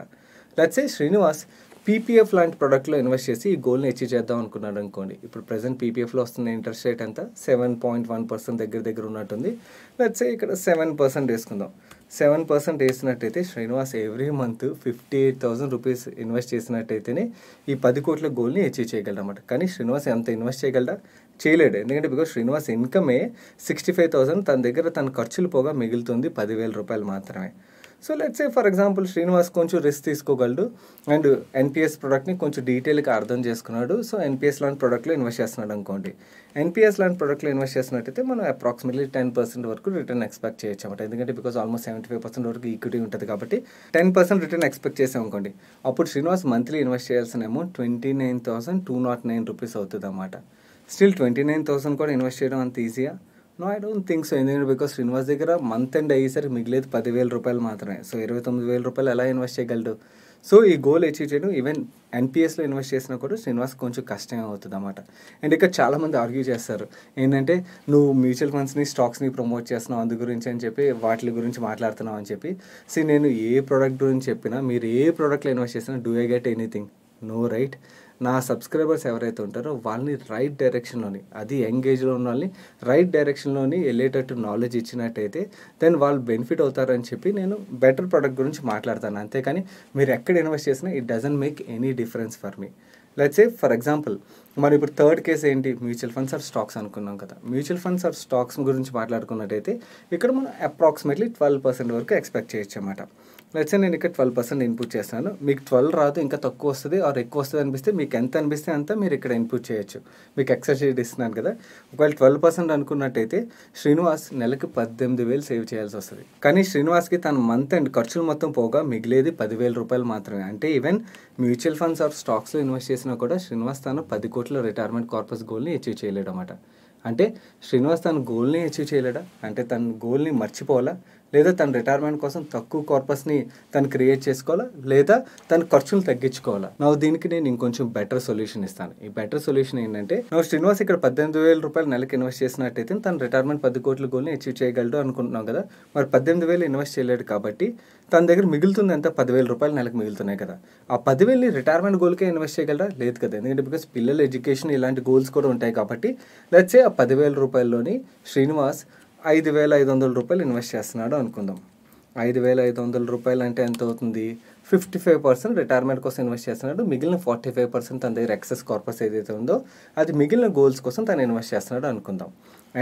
దట్సే శ్రీనివాస్ పీపీఎఫ్ లాంటి ప్రోడక్ట్లో ఇన్వెస్ట్ చేసి ఈ గోల్ని అచీవ్ చేద్దాం అనుకున్నాడు అనుకోండి ఇప్పుడు ప్రజెంట్ పీపీఎఫ్లో వస్తున్న ఇంట్రెస్ట్ రేట్ ఎంత సెవెన్ పాయింట్ వన్ పర్సెంట్ దగ్గర దగ్గర ఉన్నట్టుంది లెట్సే ఇక్కడ సెవెన్ పర్సెంట్ వేసుకుందాం సెవెన్ పర్సెంట్ వేసినట్టయితే Srinivas every month fifty eight thousand rupees invest చేసినట్టయితేనే ఈ పది కోట్ల గోల్ని అచీవ్ అనమాట కానీ శ్రీనివాస్ ఎంత ఇన్వెస్ట్ చేయగలడా చేయలేడు ఎందుకంటే బికాజ్ శ్రీనివాస్ ఇన్కమే సిక్స్టీ ఫైవ్ థౌసండ్ తన దగ్గర తన ఖర్చులు పోగా మిగులుతుంది పదివేల రూపాయలు మాత్రమే so let's say for example Srinivas కొంచెం రిస్క్ తీసుకోగలడు అండ్ ఎన్పిఎస్ ప్రోడక్ట్ని కొంచెం డీటెయిల్గా అర్థం చేసుకున్నాడు సో ఎన్పిఎస్ లాంటి ప్రోడక్ట్లో ఇన్వెస్ట్ చేస్తున్నాడు అనుకోండి ఎన్పిఎస్ లాంటి ప్రోడక్ట్లో ఇన్వెస్ట్ చేసినట్టయితే మనం అప్రాక్సిమేట్లీ టెన్ పర్సెంట్ వరకు రిటర్న్ ఎక్స్పెక్ట్ చేయొచ్చు అనమాట ఎందుకంటే because almost seventy five percent వరకు ఈక్విటీ ఉంటుంది కాబట్టి టెన్ పర్సెంట్ రిటర్న్ ఎక్స్పెక్ట్ చేసాం అనుకోండి అప్పుడు శ్రీనివాస్ మంత్లీ ఇన్వెస్ట్ చేయాల్సిన amount twenty nine thousand two nought nine rupees అవుతుంది అనమాట స్టిల్ ట్వంటీ నైన్ థౌసండ్ కూడా ఇన్వెస్ట్ చేయడం అంత ఈజీగా no I don't think so ఎందుకంటే బికాస్ శ్రీనివాస్ దగ్గర మంత్ ఎండ్ అయ్యేసరికి మిగిలేదు పదివేల రూపాయలు మాత్రమే సో ఇరవై తొమ్మిది వేల రూపాయలు ఎలా ఇన్వెస్ట్ చేయగలడు సో ఈ గోల్ అచీవ్ చేయడం ఈవెన్ ఎన్పిఎస్లో ఇన్వెస్ట్ చేసినా కూడా శ్రీనివాస్ కొంచెం కష్టమే అవుతుంది అనమాట అండ్ ఇక్కడ చాలామంది ఆర్గ్యూ చేస్తారు ఏంటంటే నువ్వు మ్యూచువల్ ఫండ్స్ని స్టాక్స్ని ప్రమోట్ చేస్తున్నావు అందు గురించి అని చెప్పి వాటి గురించి మాట్లాడుతున్నావు అని చెప్పి సో నేను ఏ ప్రోడక్ట్ గురించి చెప్పినా మీరు ఏ ప్రోడక్ట్లో ఇన్వెస్ట్ చేసినా do I get anything no right నా సబ్స్క్రైబర్స్ ఎవరైతే ఉంటారో వాళ్ళని రైట్ డైరెక్షన్లోని అది యంగ్ ఏజ్లో ఉన్న వాళ్ళని రైట్ డైరెక్షన్లోని వెళ్ళేటట్టు నాలెడ్జ్ ఇచ్చినట్టయితే దెన్ వాళ్ళు బెనిఫిట్ అవుతారని చెప్పి నేను బెటర్ ప్రోడక్ట్ గురించి మాట్లాడతాను అంతేకాని మీరు ఎక్కడ ఇన్వెస్ట్ చేసినా it doesn't make any difference for me let's say for example మరి ఇప్పుడు థర్డ్ కేసు ఏంటి మ్యూచువల్ ఫండ్స్ ఆర్ స్టాక్స్ అనుకున్నాం కదా మ్యూచువల్ ఫండ్స్ ఆర్ స్టాక్స్ గురించి మాట్లాడుకున్నట్టయితే ఇక్కడ మనం అప్రాక్సిమేట్లీ ట్వెల్వ్ పర్సెంట్ వరకు ఎక్స్పెక్ట్ చేయొచ్చు అన్నమాట లెట్స్ నేను ఇక్కడ ట్వెల్వ్ పర్సెంట్ ఇన్పుట్ చేస్తాను మీకు ట్వెల్వ్ రాదు ఇంకా తక్కువ వస్తుంది ఆర్ ఎక్కువ వస్తుంది అనిపిస్తే మీకు ఎంత అనిపిస్తే అంత మీరు ఇక్కడ ఇన్పుట్ చేయొచ్చు మీకు ఎక్సర్సైజ్ ఇస్తున్నాను కదా ఒకవేళ ట్వెల్వ్ పర్సెంట్ అనుకున్నట్టయితే శ్రీనివాస్ నెలకు పద్దెనిమిది వేలు సేవ్ చేయాల్సి వస్తుంది కానీ శ్రీనివాస్కి తన మంత్ అండ్ ఖర్చులు మొత్తం పోగా మిగిలేది పదివేల రూపాయలు మాత్రమే అంటే ఈవెన్ మ్యూచువల్ ఫండ్స్ ఆఫ్ స్టాక్స్లో ఇన్వెస్ట్ చేసినా కూడా శ్రీనివాస్ తాను పది కోట్ల రిటైర్మెంట్ కార్పస్ గోల్ని అచీవ్ చేయలేడు అంటే శ్రీనివాస్ తన గోల్ని అచీవ్ చేయలేడా అంటే తన గోల్ని మర్చిపోవాలా లేదా తన రిటైర్మెంట్ కోసం తక్కువ కార్పస్ని తను క్రియేట్ చేసుకోవాలా లేదా తన ఖర్చులు తగ్గించుకోవాలా నా దీనికి నేను ఇంకొంచెం బెటర్ సొల్యూషన్ ఇస్తాను ఈ బెటర్ సొల్యూషన్ ఏంటంటే నా శ్రీనివాస్ ఇక్కడ పద్దెనిమిది వేల రూపాయలు నెలకి ఇన్వెస్ట్ చేసినట్టయితే తన రిటైర్మెంట్ పది కోట్ల గోల్ని అచీవ్ చేయగలడు అనుకుంటున్నాం కదా మరి పద్దెనిమిది వేలు ఇన్వెస్ట్ చేయలేడు కాబట్టి తన దగ్గర మిగులుతుంది ఎంత పదివేల రూపాయలు నెలకు మిగులుతున్నాయి కదా ఆ పదివేలని రిటైర్మెంట్ గోల్కే ఇన్వెస్ట్ చేయగలరా లేదు కదా ఎందుకంటే బికాస్ పిల్లల ఎడ్యుకేషన్ ఇలాంటి గోల్స్ కూడా ఉంటాయి కాబట్టి లేచే ఆ పదివేల రూపాయల్లోని శ్రీనివాస్ ఐదు వేల ఐదు వందల రూపాయలు ఇన్వెస్ట్ చేస్తున్నాడు అనుకుందాం ఐదు వేల ఐదు వందల రూపాయలు అంటే ఎంత అవుతుంది ఫిఫ్టీ ఫైవ్ పర్సెంట్ రిటైర్మెంట్ కోసం ఇన్వెస్ట్ చేస్తున్నాడు మిగిలిన ఫార్టీ ఫైవ్ పర్సెంట్ తన దగ్గర ఎక్సెస్ కార్పస్ ఏదైతే ఉందో అది మిగిలిన గోల్స్ కోసం తను ఇన్వెస్ట్ చేస్తున్నాడు అనుకుందాం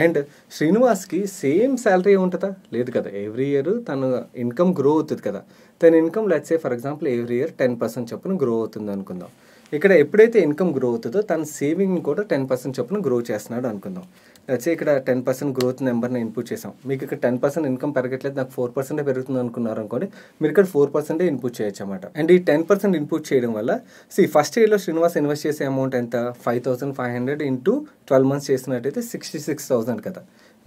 అండ్ శ్రీనివాస్కి సేమ్ శాలరీ ఉంటుందా లేదు కదా ఎవ్రీ ఇయర్ తను ఇన్కమ్ గ్రో అవుతుంది కదా తన income let's say for example every year ten percent చొప్పున గ్రో అవుతుంది అనుకుందాం ఇక్కడ ఎప్పుడైతే ఇన్కమ్ గ్రో అవుతుందో తన సేవింగ్ కూడా టెన్ పర్సెంట్ చొప్పున గ్రో చేస్తున్నాడు అనుకుందాం వచ్చి ఇక్కడ టెన్ పర్సెంట్ గ్రోత్ నెంబర్ని ఇన్పుట్ చేసాం మీకు ఇక్కడ టెన్ పర్సెంట్ ఇన్కమ్ పెరగట్లేదు నాకు ఫోర్ పర్సెంటే పెరుగుతుంది అనుకున్నారు అనుకోండి మీరు ఇక్కడ ఫోర్ పర్సెంటే ఇన్పుట్ చేయొచ్చు అనమాట అండ్ ఈ టెన్ పర్సెంట్ ఇన్పుట్ చేయడం వల్ల సీ ఫస్ట్ ఇయర్లో శ్రీనివాస్ ఇన్వెస్ట్ చేసే అమౌంట్ ఎంత five thousand five hundred into twelve months చేసినట్టయితే సిక్స్టీ సిక్స్ థౌసండ్ కదా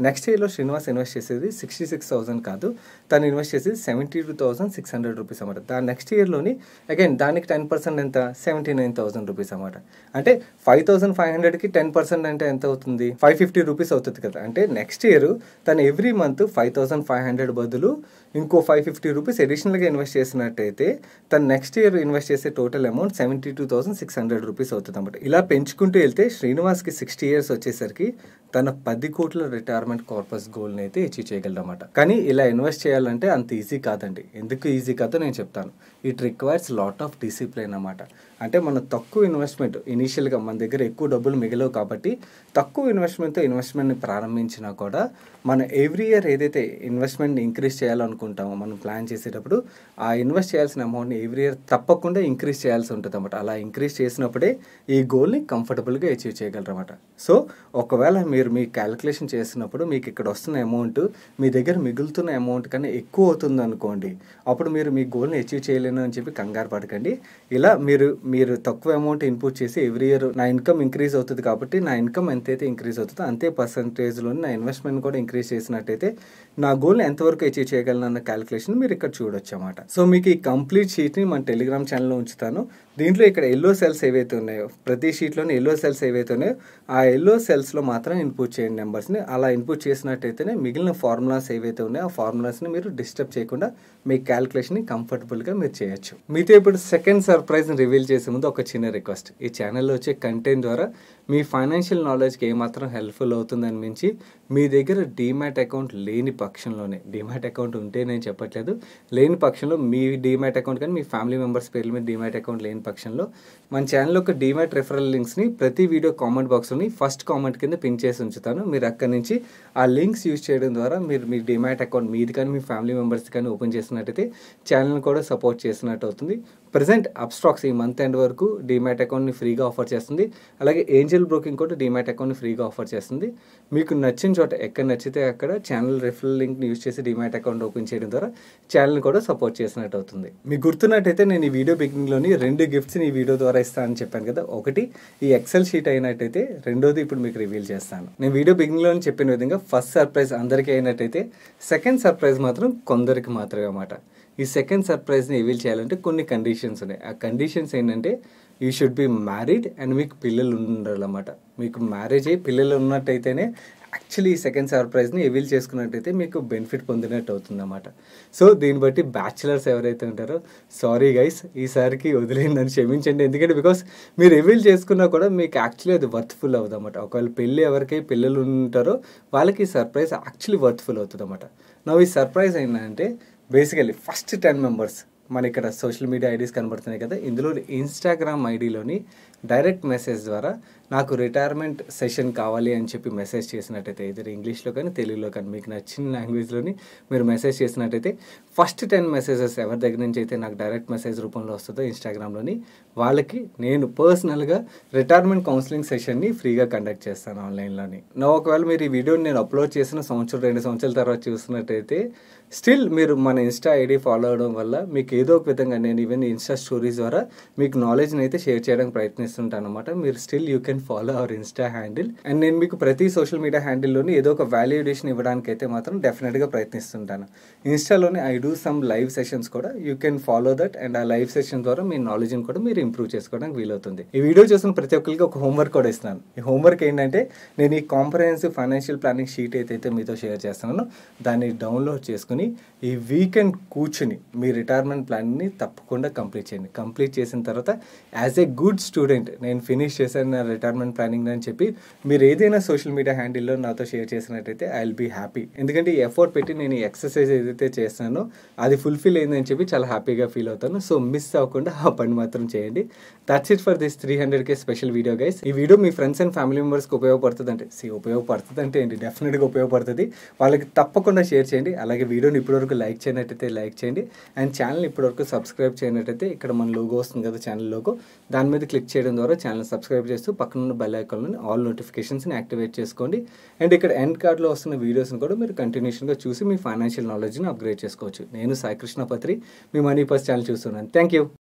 నెక్స్ట్ ఇయర్లో శ్రీనివాస్ ఇన్వెస్ట్ చేసేది సిక్స్టీ సిక్స్ థౌసండ్ కాదు తను ఇన్వెస్ట్ చేసేది seventy two thousand six hundred rupees అన్నమాట దాని నెక్స్ట్ ఇయర్లోని అగైన్ దానికి టెన్ పర్సెంట్ ఎంత సెవెంటీ నైన్ థౌసండ్ రూపీస్ అన్నమాట అంటే ఫైవ్ థౌసండ్ ఫైవ్ హండ్రెడ్కి టెన్ పర్సెంట్ అంటే ఎంత అవుతుంది ఫైవ్ ఫిఫ్టీ రూపీస్ అవుతుంది కదా అంటే నెక్స్ట్ ఇయర్ తను every month five thousand five hundred బదులు ఇంకో ఫైవ్ ఫిఫ్టీ రూపీస్ అడిషనల్గా ఇన్వెస్ట్ చేసినట్టయితే తను నెక్స్ట్ ఇయర్ ఇన్వెస్ట్ చేసే total amount seventy two thousand six hundred rupees అవుతుంది అనమాట ఇలా పెంచుకుంటూ వెళ్తే శ్రీనివాస్కి సిక్స్టీ ఇయర్స్ వచ్చేసరికి తన పది కోట్ల రిటైర్మెంట్ కార్పస్ గోల్ని అయితే అచీవ్ చేయగలడమాట కానీ ఇలా ఇన్వెస్ట్ చేయాలంటే అంత ఈజీ కాదండి ఎందుకు ఈజీ కాదో నేను చెప్తాను it requires lot of discipline అనమాట అంటే మన తక్కువ ఇన్వెస్ట్మెంట్ ఇనీషియల్గా మన దగ్గర ఎక్కువ డబ్బులు మిగిలవు కాబట్టి తక్కువ ఇన్వెస్ట్మెంట్తో ఇన్వెస్ట్మెంట్ని ప్రారంభించినా కూడా మనం ఎవ్రీ ఇయర్ ఏదైతే ఇన్వెస్ట్మెంట్ని ఇంక్రీజ్ చేయాలనుకుంటామో మనం ప్లాన్ చేసేటప్పుడు ఆ ఇన్వెస్ట్ చేయాల్సిన అమౌంట్ని ఎవ్రీ ఇయర్ తప్పకుండా ఇంక్రీజ్ చేయాల్సి ఉంటుంది అనమాట అలా ఇంక్రీజ్ చేసినప్పుడే ఈ గోల్ని కంఫర్టబుల్గా అచీవ్ చేయగలరమాట సో ఒకవేళ మీరు మీ క్యాలిక్యులేషన్ చేసినప్పుడు మీకు ఇక్కడ వస్తున్న అమౌంట్ మీ దగ్గర మిగులుతున్న అమౌంట్ కన్నా ఎక్కువ అవుతుంది అనుకోండి అప్పుడు మీరు మీ గోల్ని అచీవ్ చేయలేను అని చెప్పి కంగారు పడకండి ఇలా మీరు మీరు తక్కువ అమౌంట్ ఇన్పుట్ చేసి ఎవ్రీ ఇయర్ నా ఇన్కమ్ ఇంక్రీజ్ అవుతుంది కాబట్టి నా ఇన్కమ్ ఎంతైతే ఇంక్రీజ్ అవుతుందో అంతే పర్సంటేజ్లో నా ఇన్వెస్ట్మెంట్ కూడా ఇంక్రీజ్ చేసినట్టయితే నా గోల్ని ఎంతవరకు అచీవ్ చేయగలను అన్న క్యాలిక్యులేషన్ మీరు ఇక్కడ చూడొచ్చు అనమాట సో మీకు ఈ కంప్లీట్ షీట్ని మన టెలిగ్రామ్ ఛానల్లో ఉంచుతాను దీంట్లో ఇక్కడ ఎల్లో సెల్స్ ఏవైతే ఉన్నాయో ప్రతి షీట్లోని ఎల్లో సెల్స్ ఏవైతే ఉన్నాయో ఆ ఎల్లో సెల్స్లో మాత్రం ఇన్పుట్ చేయండి నెంబర్స్ని అలా ఇన్పుట్ చేసినట్టయితేనే మిగిలిన ఫార్ములాస్ ఏవైతే ఉన్నాయో ఆ ఫార్ములాస్ని మీరు డిస్టర్బ్ చేయకుండా మీ క్యాలిక్యులేషన్ని కంఫర్టబుల్గా మీరు చేయొచ్చు మీతో ఇప్పుడు సెకండ్ సర్ప్రైజ్ని రివీల్ చేసి చేసే ముందు ఒక చిన్న రిక్వెస్ట్ ఈ ఛానల్లో వచ్చే కంటెంట్ ద్వారా మీ ఫైనాన్షియల్ నాలెడ్జ్కి ఏమాత్రం హెల్ప్ఫుల్ అవుతుందని మించి మీ దగ్గర డీమ్యాట్ అకౌంట్ లేని పక్షంలోనే డీమ్యాట్ అకౌంట్ ఉంటే నేను చెప్పట్లేదు లేని పక్షంలో మీ డీమ్యాట్ అకౌంట్ కానీ మీ ఫ్యామిలీ మెంబర్స్ పేర్ల మీద డీమ్యాట్ అకౌంట్ లేని పక్షంలో మన ఛానల్ యొక్క డీమ్యాట్ రిఫరల్ లింక్స్ని ప్రతి వీడియో కామెంట్ బాక్స్లోని ఫస్ట్ కామెంట్ కింద పిన్ చేసి ఉంచుతాను మీరు అక్కడి నుంచి ఆ లింక్స్ యూజ్ చేయడం ద్వారా మీరు మీ డీమ్యాట్ అకౌంట్ మీది కానీ మీ ఫ్యామిలీ మెంబర్స్ కానీ ఓపెన్ చేసినట్టయితే ఛానల్ని కూడా సపోర్ట్ చేసినట్టు అవుతుంది ప్రజెంట్ స్టాక్స్ ఈ మంత్ ఎండ్ వరకు డిమాట్ అకౌంట్ని ఫ్రీగా ఆఫర్ చేస్తుంది అలాగే ఏంజల్ బ్రోకింగ్ కూడా డిమాట్ అకౌంట్ని ఫ్రీగా ఆఫర్ చేస్తుంది మీకు నచ్చిన చోట ఎక్కడ నచ్చితే అక్కడ ఛానల్ రిఫరల్ లింక్ని యూజ్ చేసి డిమాట్ అకౌంట్ ఓపెన్ చేయడం ద్వారా ఛానల్ని కూడా సపోర్ట్ చేసినట్టు అవుతుంది మీకు గుర్తున్నట్టయితే నేను ఈ వీడియో బిగినింగ్లోని రెండు గిఫ్ట్స్ని ఈ వీడియో ద్వారా ఇస్తానని చెప్పాను కదా ఒకటి ఈ ఎక్సెల్ షీట్ అయినట్టయితే రెండోది ఇప్పుడు మీకు రివీల్ చేస్తాను నేను వీడియో బిగినింగ్లో చెప్పిన విధంగా ఫస్ట్ సర్ప్రైజ్ అందరికీ అయినట్టయితే సెకండ్ సర్ప్రైజ్ మాత్రం కొందరికి మాత్రమే అన్నమాట ఈ సెకండ్ సర్ప్రైజ్ని రివీల్ చేయాలంటే కొన్ని కండిషన్స్ ఉన్నాయి ఆ కండిషన్స్ ఏంటంటే you should be married and మీకు పిల్లలు ఉండాలన్నమాట మీకు మ్యారేజ్ అయ్యి పిల్లలు ఉన్నట్టయితేనే యాక్చువల్లీ ఈ సెకండ్ సర్ప్రైజ్ని రివీల్ చేసుకున్నట్టయితే మీకు బెనిఫిట్ పొందినట్టు అవుతుందన్నమాట సో దీన్ని బట్టి బ్యాచిలర్స్ ఎవరైతే ఉంటారో సారీ గైస్ ఈసారికి వదిలేందని నన్ను క్షమించండి ఎందుకంటే బికాస్ మీరు రివీల్ చేసుకున్నా కూడా మీకు యాక్చువల్లీ అది వర్త్ఫుల్ అవుతుంది అనమాట ఒకవేళ పెళ్ళి ఎవరికై పిల్లలు ఉంటారో వాళ్ళకి ఈ సర్ప్రైజ్ యాక్చువల్లీ వర్త్ఫుల్ అవుతుంది అనమాట నా ఈ సర్ప్రైజ్ ఏంటంటే బేసికలీ ఫస్ట్ టెన్ మెంబర్స్ మన ఇక్కడ సోషల్ మీడియా ఐడీస్ కనబడుతున్నాయి కదా ఇందులో ఇన్స్టాగ్రామ్ ఐడిలోని డైరెక్ట్ మెసేజ్ ద్వారా నాకు రిటైర్మెంట్ సెషన్ కావాలి అని చెప్పి మెసేజ్ చేసినట్టయితే ఇద్దరు ఇంగ్లీష్లో కానీ తెలుగులో కానీ మీకు నచ్చిన లాంగ్వేజ్లోని మీరు మెసేజ్ చేసినట్టయితే ఫస్ట్ టెన్ మెసేజెస్ ఎవరి దగ్గర నుంచి అయితే నాకు డైరెక్ట్ మెసేజ్ రూపంలో వస్తుందో ఇన్స్టాగ్రామ్లోని వాళ్ళకి నేను పర్సనల్గా రిటైర్మెంట్ కౌన్సిలింగ్ సెషన్ని ఫ్రీగా కండక్ట్ చేస్తాను ఆన్లైన్లోని నా ఒకవేళ మీరు ఈ వీడియోని నేను అప్లోడ్ చేసిన సంవత్సరం రెండు సంవత్సరాల తర్వాత చూసినట్టయితే స్టిల్ మీరు మన ఇన్స్టా ఐడి ఫాలో అవడం వల్ల మీకు ఏదో ఒక విధంగా నేను ఈవెన్ ఇన్స్టా స్టోరీస్ ద్వారా మీకు నాలెడ్జ్ని అయితే షేర్ చేయడానికి ప్రయత్నిస్తుంటాను అనమాట మీరు still you can follow our Insta handle and నేను మీకు ప్రతి సోషల్ మీడియా హ్యాండిల్లోని ఏదో ఒక వాల్యుయేషన్ ఇవ్వడానికి అయితే మాత్రం డెఫినెట్గా ప్రయత్నిస్తుంటాను ఇన్స్టాలోని I do some live sessions కూడా you can follow that and ఆ లైవ్ సెషన్ ద్వారా మీ నాలెడ్జ్ని కూడా మీరు ఇంప్రూవ్ చేసుకోవడానికి వీలవుతుంది ఈ వీడియో చూసిన ప్రతి ఒక్కరికి ఒక హోంవర్క్ కూడా ఇస్తున్నాను ఈ హోంవర్క్ ఏంటంటే నేను ఈ కాంప్రహెన్సివ్ ఫైనాన్షియల్ ప్లానింగ్ షీట్ ఏదైతే మీతో షేర్ చేస్తున్నానో దాన్ని డౌన్లోడ్ చేసుకుని చేసుకొని ఈ వీకెండ్ కూర్చుని మీ రిటైర్మెంట్ ప్లాన్ని తప్పకుండా కంప్లీట్ చేయండి కంప్లీట్ చేసిన తర్వాత యాజ్ ఏ గుడ్ స్టూడెంట్ నేను ఫినిష్ చేశాను నా రిటైర్మెంట్ ప్లానింగ్ అని చెప్పి మీరు ఏదైనా సోషల్ మీడియా హ్యాండిల్లో నాతో షేర్ చేసినట్టయితే ఐ విల్ బీ హ్యాపీ ఎందుకంటే ఈ ఎఫర్ట్ పెట్టి నేను ఈ ఎక్సర్సైజ్ ఏదైతే చేస్తానో అది ఫుల్ఫిల్ అయిందని చెప్పి చాలా హ్యాపీగా ఫీల్ అవుతాను సో మిస్ అవ్వకుండా ఆ పని మాత్రం చేయండి that's it for this three hundred K special video guys ఈ వీడియో మీ ఫ్రెండ్స్ అండ్ ఫ్యామిలీ మెంబర్స్కి ఉపయోగపడుతుంది అంటే సి ఉపయోగపడుతుంది అంటే ఏంటి డెఫినెట్గా ఉపయోగపడుతుంది వాళ్ళకి తప్పకుండా షేర్ చేయండి అలాగే వీడియో వీడియోని ఇప్పటివరకు లైక్ చేయనట్టయితే లైక్ చేయండి అండ్ ఛానల్ ఇప్పటివరకు సబ్స్క్రైబ్ చేయనట్టయితే ఇక్కడ మన లోగో వస్తుంది కదా ఛానల్ లోగో దాని మీద క్లిక్ చేయడం ద్వారా ఛానల్ సబ్స్క్రైబ్ చేస్తూ పక్కనున్న బెల్ ఐకాన్లోని ఆల్ నోటిఫికేషన్స్ని యాక్టివేట్ చేసుకోండి అండ్ ఇక్కడ ఎండ్ కార్డ్లో వస్తున్న వీడియోస్ని కూడా మీరు కంటిన్యూషన్గా చూసి మీ ఫైనాన్షియల్ నాలెడ్జ్ని అప్గ్రేడ్ చేసుకోవచ్చు నేను సాయి కృష్ణపత్రి మీ మనీ ఫస్ట్ ఛానల్ చూస్తున్నాను థ్యాంక్ యూ